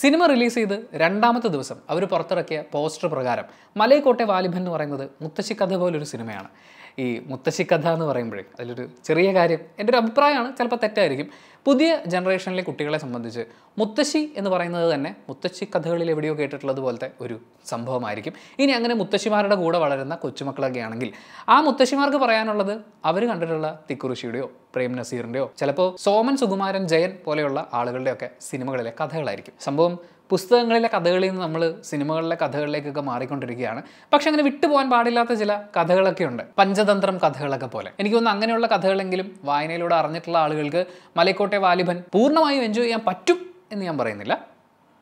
cinema release ചെയ്ത് രണ്ടാമത്തെ ദിവസം അവർ പുറത്തിറക്കിയ പോസ്റ്റർ പ്രകാരം മലയക്കോട്ടെ വാലിഭൻ എന്ന് പറയുന്നത് മുത്തശ്ശിക്കഥ പോലൊരു സിനിമയാണ് ഈ മുത്തശ്ശി കഥ എന്ന് പറയുമ്പോഴേ അതിലൊരു ചെറിയ കാര്യം എൻ്റെ ഒരു അഭിപ്രായമാണ് ചിലപ്പോൾ തെറ്റായിരിക്കും പുതിയ ജനറേഷനിലെ കുട്ടികളെ സംബന്ധിച്ച് മുത്തശ്ശി എന്ന് പറയുന്നത് തന്നെ മുത്തശ്ശി കഥകളിൽ എവിടെയോ കേട്ടിട്ടുള്ളത് പോലത്തെ ഒരു സംഭവമായിരിക്കും ഇനി അങ്ങനെ മുത്തശ്ശിമാരുടെ കൂടെ വളരുന്ന കൊച്ചുമക്കളൊക്കെ ആണെങ്കിൽ ആ മുത്തശ്ശിമാർക്ക് പറയാനുള്ളത് അവർ കണ്ടിട്ടുള്ള തിക്കുറിശിയുടെയോ പ്രേം നസീറിൻ്റെയോ ചിലപ്പോൾ സോമൻ സുകുമാരൻ ജയൻ പോലെയുള്ള ആളുകളുടെയൊക്കെ സിനിമകളിലെ കഥകളായിരിക്കും സംഭവം പുസ്തകങ്ങളിലെ കഥകളിൽ നിന്ന് നമ്മൾ സിനിമകളിലെ കഥകളിലേക്കൊക്കെ മാറിക്കൊണ്ടിരിക്കുകയാണ് പക്ഷെ അങ്ങനെ വിട്ടുപോകാൻ പാടില്ലാത്ത ചില കഥകളൊക്കെ ഉണ്ട് പഞ്ചതന്ത്രം കഥകളൊക്കെ പോലെ എനിക്ക് തോന്നുന്നു അങ്ങനെയുള്ള കഥകളെങ്കിലും വായനയിലൂടെ അറിഞ്ഞിട്ടുള്ള ആളുകൾക്ക് മലക്കോട്ടെ വാലിബൻ പൂർണ്ണമായും എൻജോയ് ചെയ്യാൻ പറ്റും എന്ന് ഞാൻ പറയുന്നില്ല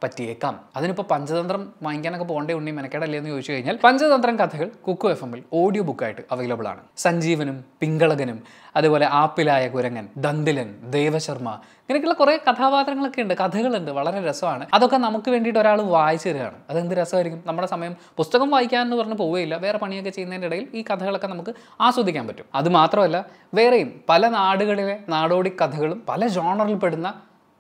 പറ്റിയേക്കാം അതിനിപ്പോൾ പഞ്ചതന്ത്രം വാങ്ങിക്കാനൊക്കെ പോകേണ്ട ഉണ്ണി മെനക്കേടല്ലേ എന്ന് ചോദിച്ചു കഴിഞ്ഞാൽ പഞ്ചതന്ത്രം കഥകൾ കുക്കു എഫ് എമ്മിൽ ഓഡിയോ ബുക്കായിട്ട് അവൈലബിൾ ആണ് സഞ്ജീവനും പിങ്കളകനും അതുപോലെ ആപ്പിലായ കുരങ്ങൻ ദന്തിലൻ ദേവശർമ്മ ഇങ്ങനെയൊക്കെയുള്ള കുറേ കഥാപാത്രങ്ങളൊക്കെ ഉണ്ട് കഥകളുണ്ട് വളരെ രസമാണ് അതൊക്കെ നമുക്ക് വേണ്ടിയിട്ട് ഒരാൾ വായിച്ചു തരികയാണ് അതെന്ത് രസമായിരിക്കും നമ്മുടെ സമയം പുസ്തകം വായിക്കാൻ എന്ന് പറഞ്ഞ് പോവുകയില്ല വേറെ പണിയൊക്കെ ചെയ്യുന്നതിൻ്റെ ഇടയിൽ ഈ കഥകളൊക്കെ നമുക്ക് ആസ്വദിക്കാൻ പറ്റും അത് മാത്രമല്ല വേറെയും പല നാടുകളിലെ നാടോടി കഥകളും പല പെടുന്ന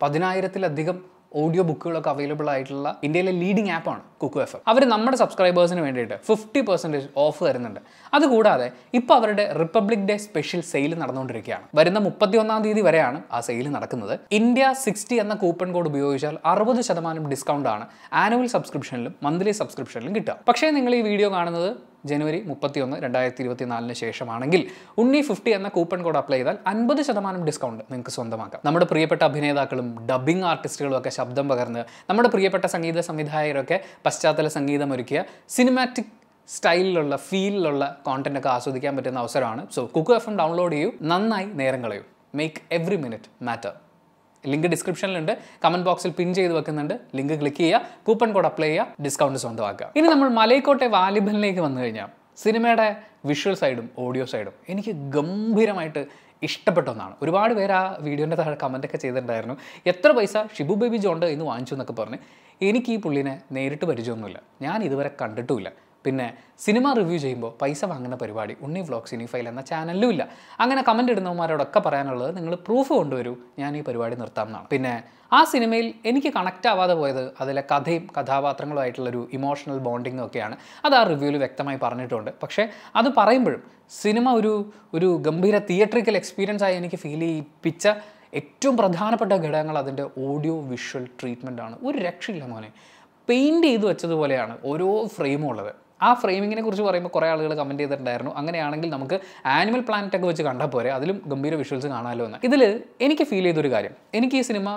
പതിനായിരത്തിലധികം ഓഡിയോ ബുക്കുകളൊക്കെ അവൈലബിൾ ആയിട്ടുള്ള ഇന്ത്യയിലെ ലീഡിംഗ് ആപ്പാണ് കുക്കു എഫ് അവർ നമ്മുടെ സബ്സ്ക്രൈബേഴ്സിന് വേണ്ടിയിട്ട് ഫിഫ്റ്റി പെർസെൻറ്റേജ് ഓഫ് തരുന്നുണ്ട് അതുകൂടാതെ ഇപ്പോൾ അവരുടെ റിപ്പബ്ലിക് ഡേ സ്പെഷ്യൽ സെയിൽ നടന്നുകൊണ്ടിരിക്കുകയാണ് വരുന്ന മുപ്പത്തി ഒന്നാം തീയതി വരെയാണ് ആ സെയിൽ നടക്കുന്നത് ഇന്ത്യ സിക്സ്റ്റി എന്ന കൂപ്പൺ കോഡ് ഉപയോഗിച്ചാൽ അറുപത് ശതമാനം ഡിസ്കൗണ്ട് ആണ് ആനുവൽ സബ്സ്ക്രിപ്ഷനിലും മന്ത്ലി സബ്സ്ക്രിപ്ഷനിലും കിട്ടുക പക്ഷേ നിങ്ങൾ ഈ വീഡിയോ കാണുന്നത് ജനുവരി ഒന്ന് രണ്ടായിരത്തി ഇരുപത്തി നാലിന് ശേഷമാണെങ്കിൽ ഉണ്ണി ഫിഫ്റ്റി എന്ന കൂപ്പൺ കോഡ് അപ്ലൈ ചെയ്താൽ അൻപത് ശതമാനം ഡിസ്കൗണ്ട് നിങ്ങൾക്ക് സ്വന്തമാക്കാം നമ്മുടെ പ്രിയപ്പെട്ട അഭിനേതാക്കളും ഡബ്ബിംഗ് ആർട്ടിസ്റ്റുകളും ഒക്കെ ശബ്ദം പകർന്ന് നമ്മുടെ പ്രിയപ്പെട്ട സംഗീത സംവിധായകരൊക്കെ പശ്ചാത്തല സംഗീതം ഒരുക്കിയ സിനിമാറ്റിക് സ്റ്റൈലിലുള്ള ഫീലിലുള്ള കോണ്ടന്റ് ഒക്കെ ആസ്വദിക്കാൻ പറ്റുന്ന അവസരമാണ് so Kuku F M download ചെയ്യൂ നന്നായി നേരം കളയൂ make every minute matter link ഡിസ്ക്രിപ്ഷനിലുണ്ട് കമൻറ്റ് ബോക്സിൽ പിൻ ചെയ്ത് വെക്കുന്നുണ്ട് ലിങ്ക് ക്ലിക്ക് ചെയ്യുക കൂപ്പൺ കോഡ് അപ്ലൈ ചെയ്യുക ഡിസ്കൗണ്ട് സ്വന്തമാക്കുക ഇനി നമ്മൾ മലൈക്കോട്ടെ വാലിബനിലേക്ക് വന്നു കഴിഞ്ഞാൽ സിനിമയുടെ വിഷ്വൽ സൈഡും ഓഡിയോ സൈഡും എനിക്ക് ഗംഭീരമായിട്ട് ഇഷ്ടപ്പെട്ട ഒന്നാണ് ഒരുപാട് പേർ ആ വീഡിയോൻ്റെ താഴെ കമൻറ്റൊക്കെ ചെയ്തിട്ടുണ്ടായിരുന്നു എത്ര പൈസ ഷിബു ബേബി ജോണ്ട് എന്ന് വാങ്ങിച്ചു എന്നൊക്കെ പറഞ്ഞ് എനിക്ക് ഈ പുള്ളിനെ നേരിട്ട് പരിചയമൊന്നുമില്ല ഞാൻ ഇതുവരെ കണ്ടിട്ടുമില്ല പിന്നെ സിനിമ റിവ്യൂ ചെയ്യുമ്പോൾ പൈസ വാങ്ങുന്ന പരിപാടി ഉണ്ണി സിനി ഫൈൽ എന്ന ചാനലിലും ഇല്ല അങ്ങനെ കമൻ്റ് ഇടുന്നവന്മാരോടൊക്കെ പറയാനുള്ളത് നിങ്ങൾ പ്രൂഫ് കൊണ്ടുവരൂ ഞാൻ ഈ പരിപാടി നിർത്താം എന്നാണ് പിന്നെ ആ സിനിമയിൽ എനിക്ക് കണക്റ്റ് ആവാതെ പോയത് അതിലെ കഥയും കഥാപാത്രങ്ങളുമായിട്ടുള്ളൊരു ഇമോഷണൽ ബോണ്ടിങ്ങും ഒക്കെയാണ് അത് ആ റിവ്യൂവിൽ വ്യക്തമായി പറഞ്ഞിട്ടുണ്ട് പക്ഷേ അത് പറയുമ്പോഴും സിനിമ ഒരു ഒരു ഗംഭീര തിയേറ്ററിക്കൽ എക്സ്പീരിയൻസ് ആയി എനിക്ക് ഫീൽ ചെയ്യിപ്പിച്ച ഏറ്റവും പ്രധാനപ്പെട്ട ഘടകങ്ങൾ അതിൻ്റെ ഓഡിയോ വിഷ്വൽ ട്രീറ്റ്മെൻറ്റാണ് ഒരു രക്ഷയില്ല മോനെ പെയിൻറ്റ് ചെയ്ത് വെച്ചതുപോലെയാണ് ഓരോ ഫ്രെയിമും ഉള്ളത് ആ ഫ്രെയിമിങ്ങിനെ കുറിച്ച് പറയുമ്പോൾ കുറേ ആളുകൾ കമൻറ്റ് ചെയ്തിട്ടുണ്ടായിരുന്നു അങ്ങനെയാണെങ്കിൽ നമുക്ക് ആനിമൽ പ്ലാനറ്റ് ഒക്കെ വെച്ച് കണ്ടാൽ പോരെ അതിലും ഗംഭീര വിഷ്വൽസ് കാണാമല്ലോ എന്ന് ഇതിൽ എനിക്ക് ഫീൽ ചെയ്തൊരു കാര്യം എനിക്ക് ഈ സിനിമ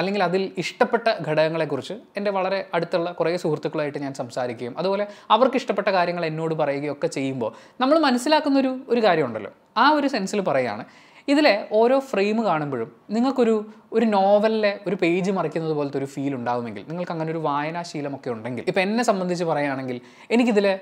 അല്ലെങ്കിൽ അതിൽ ഇഷ്ടപ്പെട്ട ഘടകങ്ങളെക്കുറിച്ച് എൻ്റെ വളരെ അടുത്തുള്ള കുറേ സുഹൃത്തുക്കളായിട്ട് ഞാൻ സംസാരിക്കുകയും അതുപോലെ അവർക്ക് ഇഷ്ടപ്പെട്ട കാര്യങ്ങൾ എന്നോട് പറയുകയൊക്കെ ചെയ്യുമ്പോൾ നമ്മൾ മനസ്സിലാക്കുന്നൊരു ഒരു കാര്യമുണ്ടല്ലോ ആ ഒരു സെൻസിൽ പറയുകയാണ് ഇതിലെ ഓരോ ഫ്രെയിം കാണുമ്പോഴും നിങ്ങൾക്കൊരു ഒരു നോവലിലെ ഒരു പേജ് മറിക്കുന്നത് പോലത്തെ ഒരു ഫീൽ ഉണ്ടാകുമെങ്കിൽ നിങ്ങൾക്ക് അങ്ങനെ ഒരു വായനാശീലമൊക്കെ ഉണ്ടെങ്കിൽ ഇപ്പം എന്നെ സംബന്ധിച്ച് പറയുകയാണെങ്കിൽ എനിക്കിതിലെ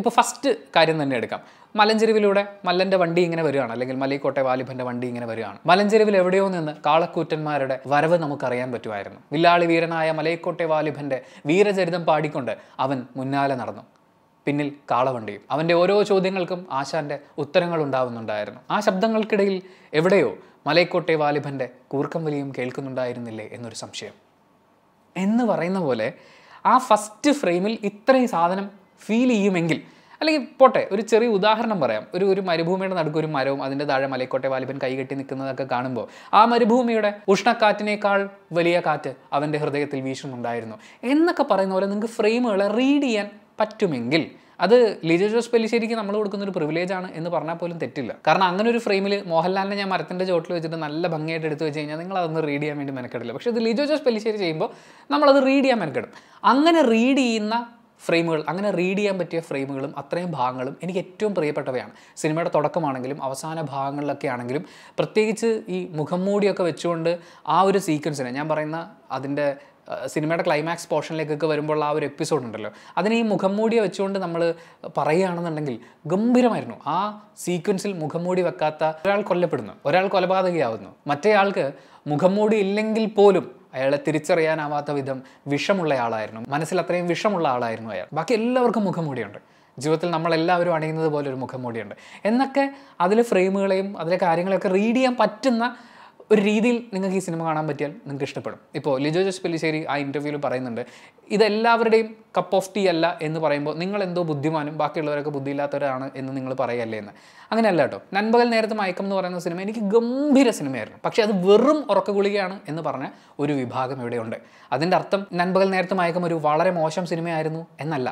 ഇപ്പോൾ ഫസ്റ്റ് കാര്യം തന്നെ എടുക്കാം മലഞ്ചെരുവിലൂടെ മല്ലൻ്റെ വണ്ടി ഇങ്ങനെ വരികയാണ് അല്ലെങ്കിൽ മലയിക്കോട്ടെ വാലിഭൻ്റെ വണ്ടി ഇങ്ങനെ വരികയാണ് മലഞ്ചെരുവിൽ എവിടെയോ നിന്ന് കാളക്കൂറ്റന്മാരുടെ വരവ് നമുക്കറിയാൻ പറ്റുമായിരുന്നു വില്ലാളി വീരനായ മലയിക്കോട്ടെ വാലിഭൻ്റെ വീരചരിതം പാടിക്കൊണ്ട് അവൻ മുന്നാലെ നടന്നു പിന്നിൽ കാളവണ്ടിയും അവൻ്റെ ഓരോ ചോദ്യങ്ങൾക്കും ആശാൻ്റെ ഉത്തരങ്ങൾ ഉണ്ടാവുന്നുണ്ടായിരുന്നു ആ ശബ്ദങ്ങൾക്കിടയിൽ എവിടെയോ മലയക്കോട്ടെ വാലിഭൻ്റെ കൂർക്കം വലിയും കേൾക്കുന്നുണ്ടായിരുന്നില്ലേ എന്നൊരു സംശയം എന്ന് പറയുന്ന പോലെ ആ ഫസ്റ്റ് ഫ്രെയിമിൽ ഇത്രയും സാധനം ഫീൽ ചെയ്യുമെങ്കിൽ അല്ലെങ്കിൽ പോട്ടെ ഒരു ചെറിയ ഉദാഹരണം പറയാം ഒരു ഒരു മരുഭൂമിയുടെ നടുക്ക് ഒരു മരവും അതിൻ്റെ താഴെ മലയക്കോട്ടെ വാലിബൻ കൈകെട്ടി നിൽക്കുന്നതൊക്കെ കാണുമ്പോൾ ആ മരുഭൂമിയുടെ ഉഷ്ണക്കാറ്റിനേക്കാൾ വലിയ കാറ്റ് അവൻ്റെ ഹൃദയത്തിൽ വീശുന്നുണ്ടായിരുന്നു എന്നൊക്കെ പറയുന്ന പോലെ നിങ്ങൾക്ക് ഫ്രെയിമുകളെ റീഡ് ചെയ്യാൻ പറ്റുമെങ്കിൽ അത് ലിജോ ജോസ് പെല്ലിശ്ശേരിക്ക് നമ്മൾ കൊടുക്കുന്ന ഒരു പ്രിവിലേജ് ആണ് എന്ന് പറഞ്ഞാൽ പോലും തെറ്റില്ല കാരണം അങ്ങനെ ഒരു ഫ്രെയിമിൽ മോഹൻലാലിനെ ഞാൻ മരത്തിൻ്റെ ചോട്ടിൽ വെച്ചിട്ട് നല്ല ഭംഗിയായിട്ട് എടുത്തു വെച്ച് കഴിഞ്ഞാൽ നിങ്ങൾ അതൊന്ന് റീഡ് ചെയ്യാൻ വേണ്ടി മെനക്കെടില്ല പക്ഷേ ഇത് ലിജോ ജോസ് പെല്ലിശ്ശേരി ചെയ്യുമ്പോൾ നമ്മളത് റീഡ് ചെയ്യാൻ മെനക്കെടും അങ്ങനെ റീഡ് ചെയ്യുന്ന ഫ്രെയിമുകൾ അങ്ങനെ റീഡ് ചെയ്യാൻ പറ്റിയ ഫ്രെയിമുകളും അത്രയും ഭാഗങ്ങളും എനിക്ക് ഏറ്റവും പ്രിയപ്പെട്ടവയാണ് സിനിമയുടെ തുടക്കമാണെങ്കിലും അവസാന ഭാഗങ്ങളിലൊക്കെ ആണെങ്കിലും പ്രത്യേകിച്ച് ഈ മുഖം മൂടിയൊക്കെ വെച്ചുകൊണ്ട് ആ ഒരു സീക്വൻസിനെ ഞാൻ പറയുന്ന അതിൻ്റെ സിനിമയുടെ ക്ലൈമാക്സ് പോർഷനിലേക്കൊക്കെ വരുമ്പോൾ ആ ഒരു എപ്പിസോഡ് ഉണ്ടല്ലോ അതിനെ ഈ മുഖംമൂടി വെച്ചുകൊണ്ട് നമ്മൾ പറയുകയാണെന്നുണ്ടെങ്കിൽ ഗംഭീരമായിരുന്നു ആ സീക്വൻസിൽ മുഖംമൂടി വെക്കാത്ത ഒരാൾ കൊല്ലപ്പെടുന്നു ഒരാൾ കൊലപാതകയാവുന്നു മറ്റേയാൾക്ക് മുഖംമൂടി ഇല്ലെങ്കിൽ പോലും അയാളെ തിരിച്ചറിയാനാവാത്ത വിധം വിഷമുള്ള ആളായിരുന്നു മനസ്സിൽ അത്രയും വിഷമുള്ള ആളായിരുന്നു അയാൾ ബാക്കി എല്ലാവർക്കും മുഖംമൂടിയുണ്ട് ജീവിതത്തിൽ നമ്മളെല്ലാവരും അണിയുന്നത് പോലെ ഒരു മുഖംമൂടിയുണ്ട് എന്നൊക്കെ അതിലെ ഫ്രെയിമുകളെയും അതിലെ കാര്യങ്ങളെയൊക്കെ റീഡ് ചെയ്യാൻ പറ്റുന്ന ഒരു രീതിയിൽ നിങ്ങൾക്ക് ഈ സിനിമ കാണാൻ പറ്റിയാൽ നിങ്ങൾക്ക് ഇഷ്ടപ്പെടും ഇപ്പോൾ ലിജോ ജോസ് പെല്ലിശ്ശേരി ആ ഇൻ്റർവ്യൂവിൽ പറയുന്നുണ്ട് ഇതെല്ലാവരുടെയും കപ്പ് ഓഫ് ടീ അല്ല എന്ന് പറയുമ്പോൾ നിങ്ങൾ എന്തോ ബുദ്ധിമാനും ബാക്കിയുള്ളവരൊക്കെ ബുദ്ധിയില്ലാത്തവരാണ് എന്ന് നിങ്ങൾ പറയല്ലേ എന്ന് അങ്ങനെയല്ല കേട്ടോ നൻപകൽ നേരത്തെ മയക്കം എന്ന് പറയുന്ന സിനിമ എനിക്ക് ഗംഭീര സിനിമയായിരുന്നു പക്ഷേ അത് വെറും ഉറക്കഗുളികയാണ് എന്ന് പറഞ്ഞ ഒരു വിഭാഗം ഇവിടെയുണ്ട് അതിൻ്റെ അർത്ഥം നൻപകൽ നേരത്തെ മയക്കം ഒരു വളരെ മോശം സിനിമയായിരുന്നു എന്നല്ല